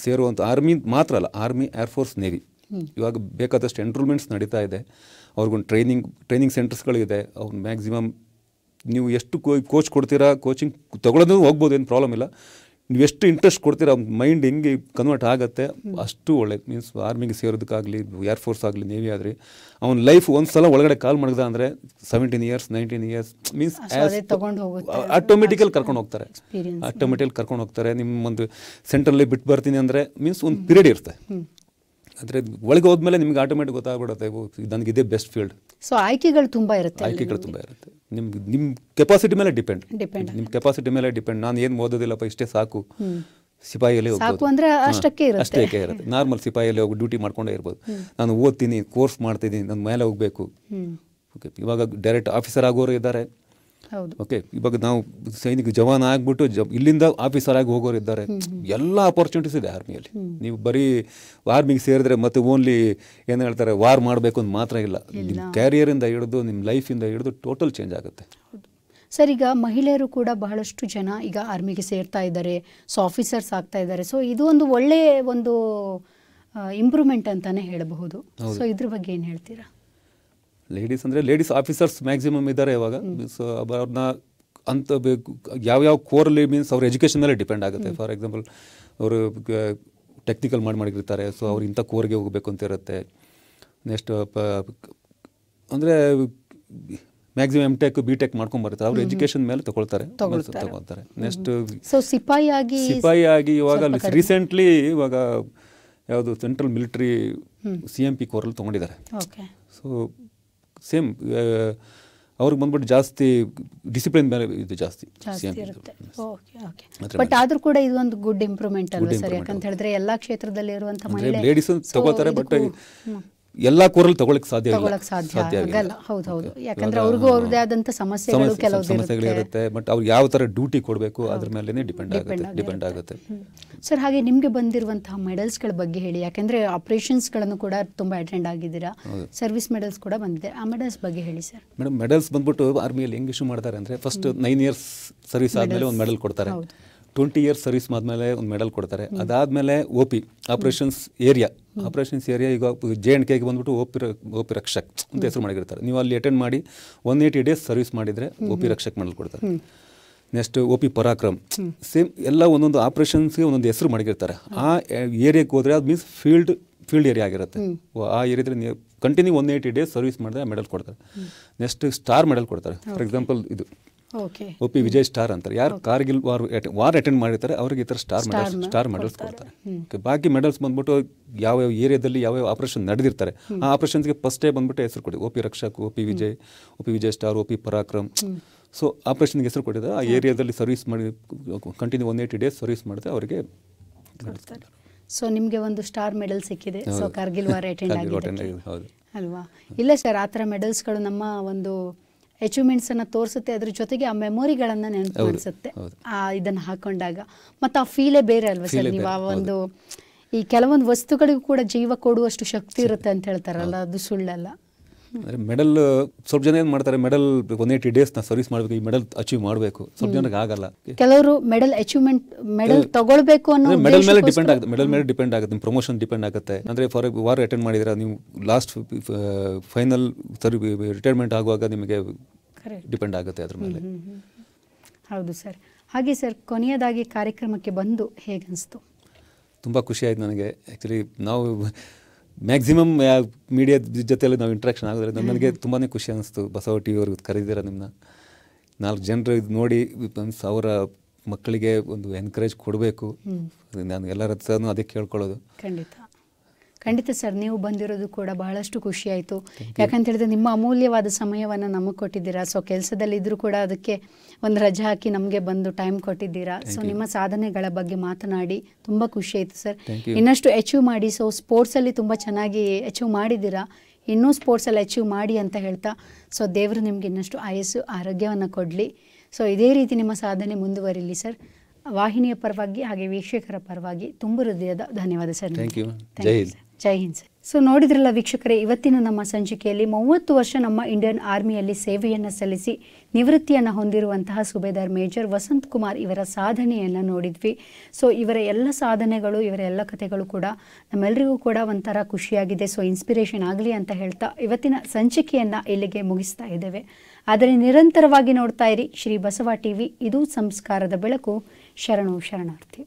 ಸೇರುವಂಥ ಆರ್ಮಿ ಮಾತ್ರ ಅಲ್ಲ ಆರ್ಮಿ ಏರ್ಫೋರ್ಸ್ ನೇವಿ ಇವಾಗ ಬೇಕಾದಷ್ಟು ಎನ್ರೋಲ್ಮೆಂಟ್ಸ್ ನಡೀತಾ ಇದೆ ಅವ್ರಿಗೊಂದು ಟ್ರೈನಿಂಗ್ ಟ್ರೈನಿಂಗ್ ಸೆಂಟರ್ಸ್ಗಳಿದೆ ಅವ್ರು ಮ್ಯಾಕ್ಸಿಮಮ್ ನೀವು ಎಷ್ಟು ಕೋಚ್ ಕೊಡ್ತೀರಾ ಕೋಚಿಂಗ್ ತೊಗೊಳೋದು ಹೋಗ್ಬೋದು ಏನು ಪ್ರಾಬ್ಲಮ್ ಇಲ್ಲ ನೀವು ಎಷ್ಟು ಇಂಟ್ರೆಸ್ಟ್ ಕೊಡ್ತೀರ ಅವ್ನ ಮೈಂಡ್ ಹೆಂಗೆ ಕನ್ವರ್ಟ್ ಆಗುತ್ತೆ ಅಷ್ಟು ಒಳ್ಳೆಯದು ಮೀನ್ಸ್ ಆರ್ಮಿಗೆ ಸೇರೋದಕ್ಕಾಗಲಿ ಏರ್ಫೋರ್ಸ್ ಆಗಲಿ ನೇವಿ ಆದರೆ ಅವ್ನ ಲೈಫ್ ಒಂದು ಸಲ ಒಳಗಡೆ ಕಾಲ್ ಮಾಡಿದ ಅಂದರೆ seventeen years nineteen years means automatically ಕರ್ಕೊಂಡು ಹೋಗ್ತಾರೆ ಆಟೋಮೆಟಿಕಲ್ ಕರ್ಕೊಂಡು ಹೋಗ್ತಾರೆ ನಿಮ್ಮೊಂದು ಸೆಂಟ್ರಲ್ಲಿ ಬಿಟ್ಟು ಬರ್ತೀನಿ ಅಂದರೆ ಮೀನ್ಸ್ ಒಂದು ಪೀರಿಯಡ್ ಇರುತ್ತೆ ಅಂದ್ರೆ ಒಳಗೆ ಹೋದ್ಮೇಲೆ ನಿಮ್ಗೆ ಆಟೋಮೆಟಿಕ್ ಗೊತ್ತಾಗ್ಬಿಡುತ್ತೆ ನನಗೆ ಇದೇ ಬೆಸ್ಟ್ ಫೀಲ್ಡ್ ಸೊ ಆಯ್ಕೆಗಳು ತುಂಬಾ ಇರುತ್ತೆ ಆಯ್ಕೆಗಳು ತುಂಬಾ ಇರುತ್ತೆ ನಿಮ್ಗೆ ನಿಮ್ಮ ಕೆಪಾಸಿಟಿ ಮೇಲೆ ಡಿಪೆಂಡ್ ಡಿಪೆಂಡ್ ನಿಮ್ಮ ಕೆಪಾಸಿಟಿ ಮೇಲೆ ಡಿಪೆಂಡ್ ನಾನು ಏನು ಓದೋದಿಲ್ಲಪ್ಪ ಇಷ್ಟೇ ಸಾಕು ಸಿಪಾಯಿಯಲ್ಲಿ ಹೋಗ್ಬೋದು ಅಷ್ಟಕ್ಕೆ ಇರುತ್ತೆ ನಾರ್ಮಲ್ ಸಿಪಾಯಿಯಲ್ಲಿ ಹೋಗಿ ಡ್ಯೂಟಿ ಮಾಡ್ಕೊಂಡೇ ಇರ್ಬೋದು ನಾನು ಓದ್ತೀನಿ ಕೋರ್ಸ್ ಮಾಡ್ತೀನಿ ನನ್ನ ಮೇಲೆ ಹೋಗಬೇಕು ಓಕೆ ಇವಾಗ ಡೈರೆಕ್ಟ್ ಆಫೀಸರ್ ಆಗೋರು ಇದ್ದಾರೆ ಓಕೆ ಇವಾಗ ನಾವು ಸೈನಿಕ ಜವಾನ ಆಗ್ಬಿಟ್ಟು ಜ ಇಲ್ಲಿಂದ ಆಫೀಸರ್ ಆಗಿ ಇದ್ದಾರೆ ಎಲ್ಲ ಅಪರ್ಚುನಿಟೀಸ್ ಇದೆ ಆರ್ಮಿಯಲ್ಲಿ ನೀವು ಬರೀ ಆರ್ಮಿಗೆ ಸೇರಿದ್ರೆ ಮತ್ತು ಓನ್ಲಿ ಏನು ಹೇಳ್ತಾರೆ ವಾರ್ ಮಾಡಬೇಕು ಅಂತ ಮಾತ್ರ ಇಲ್ಲ ನಿಮ್ಮ ಕ್ಯಾರಿಯರಿಂದ ಹಿಡಿದು ನಿಮ್ಮ ಲೈಫಿಂದ ಹಿಡಿದು ಟೋಟಲ್ ಚೇಂಜ್ ಆಗುತ್ತೆ ಸರ್ ಈಗ ಮಹಿಳೆಯರು ಕೂಡ ಬಹಳಷ್ಟು ಜನ ಈಗ ಆರ್ಮಿಗೆ ಸೇರ್ತಾ ಇದ್ದಾರೆ ಸೊ ಆಫೀಸರ್ಸ್ ಆಗ್ತಾ ಇದ್ದಾರೆ ಸೊ ಇದು ಒಂದು ಒಳ್ಳೆಯ ಒಂದು ಇಂಪ್ರೂವ್ಮೆಂಟ್ ಅಂತಾನೆ ಹೇಳಬಹುದು ಸೊ ಇದ್ರ ಬಗ್ಗೆ ಏನು ಹೇಳ್ತೀರಾ ಲೇಡೀಸ್ ಅಂದರೆ ಲೇಡೀಸ್ ಆಫೀಸರ್ಸ್ ಮ್ಯಾಕ್ಸಿಮಮ್ ಇದ್ದಾರೆ ಇವಾಗ ಮೀನ್ಸ್ ಅವ್ರನ್ನ ಅಂತ ಬೇಕು ಯಾವ್ಯಾವ ಕೋರಲ್ಲಿ ಮೀನ್ಸ್ ಅವ್ರ ಎಜುಕೇಷನ್ ಮೇಲೆ ಡಿಪೆಂಡ್ ಆಗುತ್ತೆ ಫಾರ್ ಎಕ್ಸಾಂಪಲ್ ಅವರು ಟೆಕ್ನಿಕಲ್ ಮಾಡಿ ಮಾಡಿರ್ತಾರೆ ಸೊ ಅವ್ರು ಇಂಥ ಕೋರ್ಗೆ ಹೋಗಬೇಕು ಅಂತ ಇರುತ್ತೆ ನೆಕ್ಸ್ಟ್ ಅಂದರೆ maximum M tech B tech ಮಾಡ್ಕೊಂಡು ಬರ್ತಾರೆ ಅವ್ರ ಎಜುಕೇಶನ್ ಮೇಲೆ ತಗೊಳ್ತಾರೆ ತಗೊಳ್ತಾರೆ ನೆಕ್ಸ್ಟ್ ಸೊ ಸಿಪಾಯಿಯಾಗಿ ಸಿಪಾಯಿಯಾಗಿ ಇವಾಗ ರೀಸೆಂಟ್ಲಿ ಇವಾಗ ಯಾವುದು central military C M P ಕೋರಲ್ಲಿ ತೊಗೊಂಡಿದ್ದಾರೆ ಸೊ ಸೇಮ್ ಅವ್ರಿಗೆ ಬಂದ್ಬಿಟ್ಟು ಜಾಸ್ತಿ ಡಿಸಿಪ್ಲಿನ್ ಮೇಲೆ ಇದು ಜಾಸ್ತಿ ಬಟ್ ಆದ್ರೂ ಕೂಡ ಇದು ಒಂದು ಗುಡ್ ಇಂಪ್ರೂವ್ಮೆಂಟ್ ಅಲ್ವಾ ಸರ್ ಯಾಕಂತ ಹೇಳಿದ್ರೆ ಎಲ್ಲಾ ಕ್ಷೇತ್ರದಲ್ಲಿ ಇರುವಂತಹ ಲೇಡೀಸ್ ತಗೋತಾರೆ ಬಟ್ ಎಲ್ಲ ಕೂರಲ್ಲಿ ತಗೊಳಕ್ ಸಾಧ್ಯ ಸಾಧ್ಯ ಹೌದು ಹೌದು ಯಾಕಂದ್ರೆ ಅವ್ರಿಗೂ ಅವ್ರದೇ ಆದಂತ ಸಮಸ್ಯೆಗಳು ಕೆಲವು ಸಮಸ್ಯೆಗಳಿರುತ್ತೆ ಬಟ್ ಅವ್ರು ಯಾವ ತರ ಡ್ಯೂಟಿ ಕೊಡಬೇಕು ಅದ್ರ ಮೇಲೆ ಡಿಪೆಂಡ್ ಆಗುತ್ತೆ ಡಿಪೆಂಡ್ ಆಗುತ್ತೆ ಸರ್ ಹಾಗೆ ನಿಮ್ಗೆ ಬಂದಿರುವಂತಹ ಗಳ ಬಗ್ಗೆ ಹೇಳಿ ಯಾಕಂದ್ರೆ ಆಪರೇಷನ್ಸ್ ಗಳನ್ನು ಕೂಡ ತುಂಬಾ ಅಟೆಂಡ್ ಆಗಿದ್ದೀರಾ ಸರ್ವಿಸ್ ಮೆಡಲ್ಸ್ ಕೂಡ ಬಂದಿದೆ ಆ ಮೆಡಲ್ಸ್ ಬಗ್ಗೆ ಹೇಳಿ ಸರ್ ಮೇಡಮ್ ಮೆಡಲ್ಸ್ ಬಂದ್ಬಿಟ್ಟು ಆರ್ಮಿಯಲ್ಲಿ ಹೆಂಗ್ ಇಶ್ಯೂ ಮಾಡ್ತಾರೆ ಅಂದ್ರೆ ಫಸ್ಟ್ ನೈನ್ ಇಯರ್ಸ್ ಸರ್ವಿಸ್ ಆದ್ಮೇಲೆ ಒಂದು ಮೆಡಲ್ ಕೊಡ್ತಾರೆ ಟ್ವೆಂಟಿ ಇಯರ್ಸ್ ಸರ್ವಿಸ್ ಆದಮೇಲೆ ಒಂದು ಮೆಡಲ್ ಕೊಡ್ತಾರೆ ಅದಾದಮೇಲೆ O P operations area operations area ಈಗ ಜೆ ಆ್ಯಂಡ್ ಕೆಗೆ ಬಂದ್ಬಿಟ್ಟು OP P O P Rakshak ಅಂತ ಹೆಸರು ಮಾಡಿರ್ತಾರೆ ನೀವು ಅಲ್ಲಿ ಅಟೆಂಡ್ ಮಾಡಿ ಒನ್ ಏಯ್ಟಿ ಡೇಸ್ ಸರ್ವಿಸ್ ಮಾಡಿದರೆ ಓ ಪಿ ರಕ್ಷಕ್ ಮೆಡಲ್ ಕೊಡ್ತಾರೆ next O P Parakram same ಎಲ್ಲ ಒಂದೊಂದು ಆಪ್ರೇಷನ್ಸ್ಗೆ ಒಂದೊಂದು ಹೆಸರು ಮಾಡಿರ್ತಾರೆ ಆ ಏರಿಯಾಗೆ ಹೋದರೆ ಅದು ಮೀನ್ಸ್ ಫೀಲ್ಡ್ ಫೀಲ್ಡ್ ಏರಿಯಾ ಆಗಿರುತ್ತೆ ಆ ಏರಿಯಾದಲ್ಲಿ ನೀವು continue one eighty days service ಮಾಡಿದ್ರೆ ಮೆಡಲ್ ಕೊಡ್ತಾರೆ ನೆಕ್ಸ್ಟ್ ಸ್ಟಾರ್ ಮೆಡಲ್ ಕೊಡ್ತಾರೆ ಫಾರ್ ಎಕ್ಸಾಂಪಲ್ ಇದು ಒ ಪಿ ವಿಜಯ್ ಸ್ಟಾರ್ ಅಂತಾರೆ ಯಾರು ಕಾರ್ಗಿಲ್ ವಾರ್ ವಾರ್ ಅಟೆಂಡ್ ಮಾಡಿರ್ತಾರೆ ಅವ್ರಿಗೆ ಈ ಥರ ಸ್ಟಾರ್ ಮೆಡಲ್ ಸ್ಟಾರ್ ಮೆಡಲ್ಸ್ ಕೊಡ್ತಾರೆ ಬಾಕಿ ಮೆಡಲ್ಸ್ ಬಂದ್ಬಿಟ್ಟು ಯಾವ ಏರಿಯಾದಲ್ಲಿ ಯಾವ ಯಾವ ಆಪರೇಷನ್ ನಡೆದಿರ್ತಾರೆ ಆ ಆಪರೇಷನ್ಸ್ಗೆ ಡೇ ಬಂದ್ಬಿಟ್ಟು ಹೆಸರು ಕೊಡಿ O P Rakshak O P Vijay O P Vijay star O P Parakram so ಆಪರೇಷನ್ಗೆ ಹೆಸರು ಕೊಟ್ಟಿದ್ದಾರೆ ಆ ಏರಿಯಾದಲ್ಲಿ ಸರ್ವಿಸ್ ಮಾಡಿ continue one eighty days service ಮಾಡಿದ್ರೆ ಅವರಿಗೆ ಸೊ ನಿಮಗೆ ಒಂದು ಸ್ಟಾರ್ ಮೆಡಲ್ ಸಿಕ್ಕಿದೆ ಸೊ ಕಾರ್ಗಿಲ್ ವಾರ್ ಅಟೆಂಡ್ ಆಗಿದೆ ಅಲ್ವಾ ಇಲ್ಲ ಸರ್ ಆ ಥರ ಮೆಡಲ್ಸ್ಗಳು ನಮ್ಮ ಒಂದು ಅಚೀವ್ಮೆಂಟ್ಸ್ ಅನ್ನ ತೋರಿಸುತ್ತೆ ಅದ್ರ ಜೊತೆಗೆ ಆ ಮೆಮೊರಿಗಳನ್ನು ನೆನಪು ಆ ಇದನ್ನ ಹಾಕೊಂಡಾಗ ಮತ್ತೆ ಆ ಫೀಲೇ ಬೇರೆ ಅಲ್ವಾ ಸರ್ ನೀವು ಆ ಒಂದು ಈ ಕೆಲವೊಂದು ವಸ್ತುಗಳಿಗೂ ಕೂಡ ಜೀವ ಕೊಡುವಷ್ಟು ಶಕ್ತಿ ಇರುತ್ತೆ ಅಂತ ಹೇಳ್ತಾರಲ್ಲ ಅದು ಸುಳ್ಳಲ್ಲ ಅಂದರೆ ಮೆಡಲ್ ಸ್ವಲ್ಪ ಜನ ಏನು ಮಾಡ್ತಾರೆ ಮೆಡಲ್ ಒನ್ ಏಯ್ಟಿ ಡೇಸ್ನ ಸರ್ವಿಸ್ ಮಾಡಬೇಕು ಈ ಮೆಡಲ್ ಅಚೀವ್ ಮಾಡಬೇಕು ಸ್ವಲ್ಪ ಜನಕ್ಕೆ ಆಗಲ್ಲ ಕೆಲವರು ಮೆಡಲ್ ಅಚೀವ್ಮೆಂಟ್ ಮೆಡಲ್ ತಗೊಳ್ಬೇಕು ಅನ್ನೋ ಮೆಡಲ್ ಮೇಲೆ ಡಿಪೆಂಡ್ ಆಗುತ್ತೆ ಮೆಡಲ್ ಮೇಲೆ ಡಿಪೆಂಡ್ ಆಗುತ್ತೆ ನಿಮ್ಮ ಪ್ರಮೋಷನ್ ಡಿಪೆಂಡ್ ಆಗುತ್ತೆ ಅಂದರೆ ಫಾರ್ ವಾರ್ ಅಟೆಂಡ್ ಮಾಡಿದ್ರೆ ನೀವು ಲಾಸ್ಟ್ ಫೈನಲ್ ಸರ್ ರಿಟೈರ್ಮೆಂಟ್ ಆಗುವಾಗ ನಿಮಗೆ ಡಿಪೆಂಡ್ ಆಗುತ್ತೆ ಅದ್ರ ಮೇಲೆ ಹೌದು ಸರ್ ಹಾಗೆ ಸರ್ ಕೊನೆಯದಾಗಿ ಕಾರ್ಯಕ್ರಮಕ್ಕೆ ಬಂದು ಹೇಗೆ ಅನಿಸ್ತು ತುಂಬ ಖುಷಿ ಆಯ್ತು ನನಗೆ ಆ್ಯಕ್ಚುಲಿ ನಾವು ಮ್ಯಾಕ್ಸಿಮಮ್ ಮೀಡಿಯಾ ಜೊತೆಯಲ್ಲಿ ನಾವು ಇಂಟ್ರಾಕ್ಷನ್ ಆಗೋದ್ರೆ ನನಗೆ ತುಂಬಾ ಖುಷಿ ಅನಿಸ್ತು ಬಸವ ಟಿ ವಿಯವ್ರಿಗೆ ಕರೆದಿದ್ದೀರ ನಿಮ್ಮನ್ನ ನಾಲ್ಕು ಜನರು ಇದು ನೋಡಿ ಮೀನ್ಸ್ ಅವರ ಮಕ್ಕಳಿಗೆ ಒಂದು ಎನ್ಕರೇಜ್ ಕೊಡಬೇಕು ನಾನು ಎಲ್ಲರ ಹತ್ರನೂ ಅದಕ್ಕೆ ಕೇಳ್ಕೊಳ್ಳೋದು ಖಂಡಿತ ಸರ್ ನೀವು ಬಂದಿರೋದು ಕೂಡ ಬಹಳಷ್ಟು ಖುಷಿಯಾಯಿತು ಯಾಕಂತ ಹೇಳಿದ್ರೆ ನಿಮ್ಮ ಅಮೂಲ್ಯವಾದ ಸಮಯವನ್ನು ನಮಗೆ ಕೊಟ್ಟಿದ್ದೀರಾ ಸೊ ಕೆಲಸದಲ್ಲಿದ್ದರೂ ಕೂಡ ಅದಕ್ಕೆ ಒಂದು ರಜೆ ಹಾಕಿ ನಮಗೆ ಬಂದು ಟೈಮ್ ಕೊಟ್ಟಿದ್ದೀರಾ ಸೊ ನಿಮ್ಮ ಸಾಧನೆಗಳ ಬಗ್ಗೆ ಮಾತನಾಡಿ ತುಂಬ ಖುಷಿ ಆಯಿತು ಸರ್ ಇನ್ನಷ್ಟು ಅಚೀವ್ ಮಾಡಿ ಸೊ ಸ್ಪೋರ್ಟ್ಸಲ್ಲಿ ತುಂಬ ಚೆನ್ನಾಗಿ ಅಚೀವ್ ಮಾಡಿದ್ದೀರಾ ಇನ್ನೂ ಸ್ಪೋರ್ಟ್ಸಲ್ಲಿ ಅಚೀವ್ ಮಾಡಿ ಅಂತ ಹೇಳ್ತಾ ಸೊ ದೇವರು ನಿಮ್ಗೆ ಇನ್ನಷ್ಟು ಆಯಸ್ಸು ಆರೋಗ್ಯವನ್ನು ಕೊಡಲಿ ಸೊ ಇದೇ ರೀತಿ ನಿಮ್ಮ ಸಾಧನೆ ಮುಂದುವರಿಲಿ ಸರ್ ವಾಹಿನಿಯ ಪರವಾಗಿ ಹಾಗೆ ವೀಕ್ಷಕರ ಪರವಾಗಿ ತುಂಬ ಹೃದಯದ ಧನ್ಯವಾದ sir thank you Jai Hind sir so ನೋಡಿದ್ರಲ್ಲ ವೀಕ್ಷಕರೇ ಇವತ್ತಿನ ನಮ್ಮ ಸಂಚಿಕೆಯಲ್ಲಿ ಮೂವತ್ತು ವರ್ಷ ನಮ್ಮ ಇಂಡಿಯನ್ ಆರ್ಮಿಯಲ್ಲಿ ಸೇವೆಯನ್ನು ಸಲ್ಲಿಸಿ ನಿವೃತ್ತಿಯನ್ನು ಹೊಂದಿರುವಂತಹ ಸುಬೇದಾರ್ ಮೇಜರ್ ವಸಂತ್ ಕುಮಾರ್ ಇವರ ಸಾಧನೆಯನ್ನು ನೋಡಿದ್ವಿ ಸೊ ಇವರ ಎಲ್ಲ ಸಾಧನೆಗಳು ಇವರ ಎಲ್ಲ ಕಥೆಗಳು ಕೂಡ ನಮ್ಮೆಲ್ಲರಿಗೂ ಕೂಡ ಒಂಥರ ಖುಷಿಯಾಗಿದೆ ಸೊ ಇನ್ಸ್ಪಿರೇಷನ್ ಆಗಲಿ ಅಂತ ಹೇಳ್ತಾ ಇವತ್ತಿನ ಸಂಚಿಕೆಯನ್ನು ಇಲ್ಲಿಗೆ ಮುಗಿಸ್ತಾ ಇದ್ದೇವೆ ಆದರೆ ನಿರಂತರವಾಗಿ ನೋಡ್ತಾ ಇರಿ ಶ್ರೀ ಬಸವ ವಿ ಇದು ಸಂಸ್ಕಾರದ ಬೆಳಕು ಶರಣು ಶರಣಾರ್ಥಿ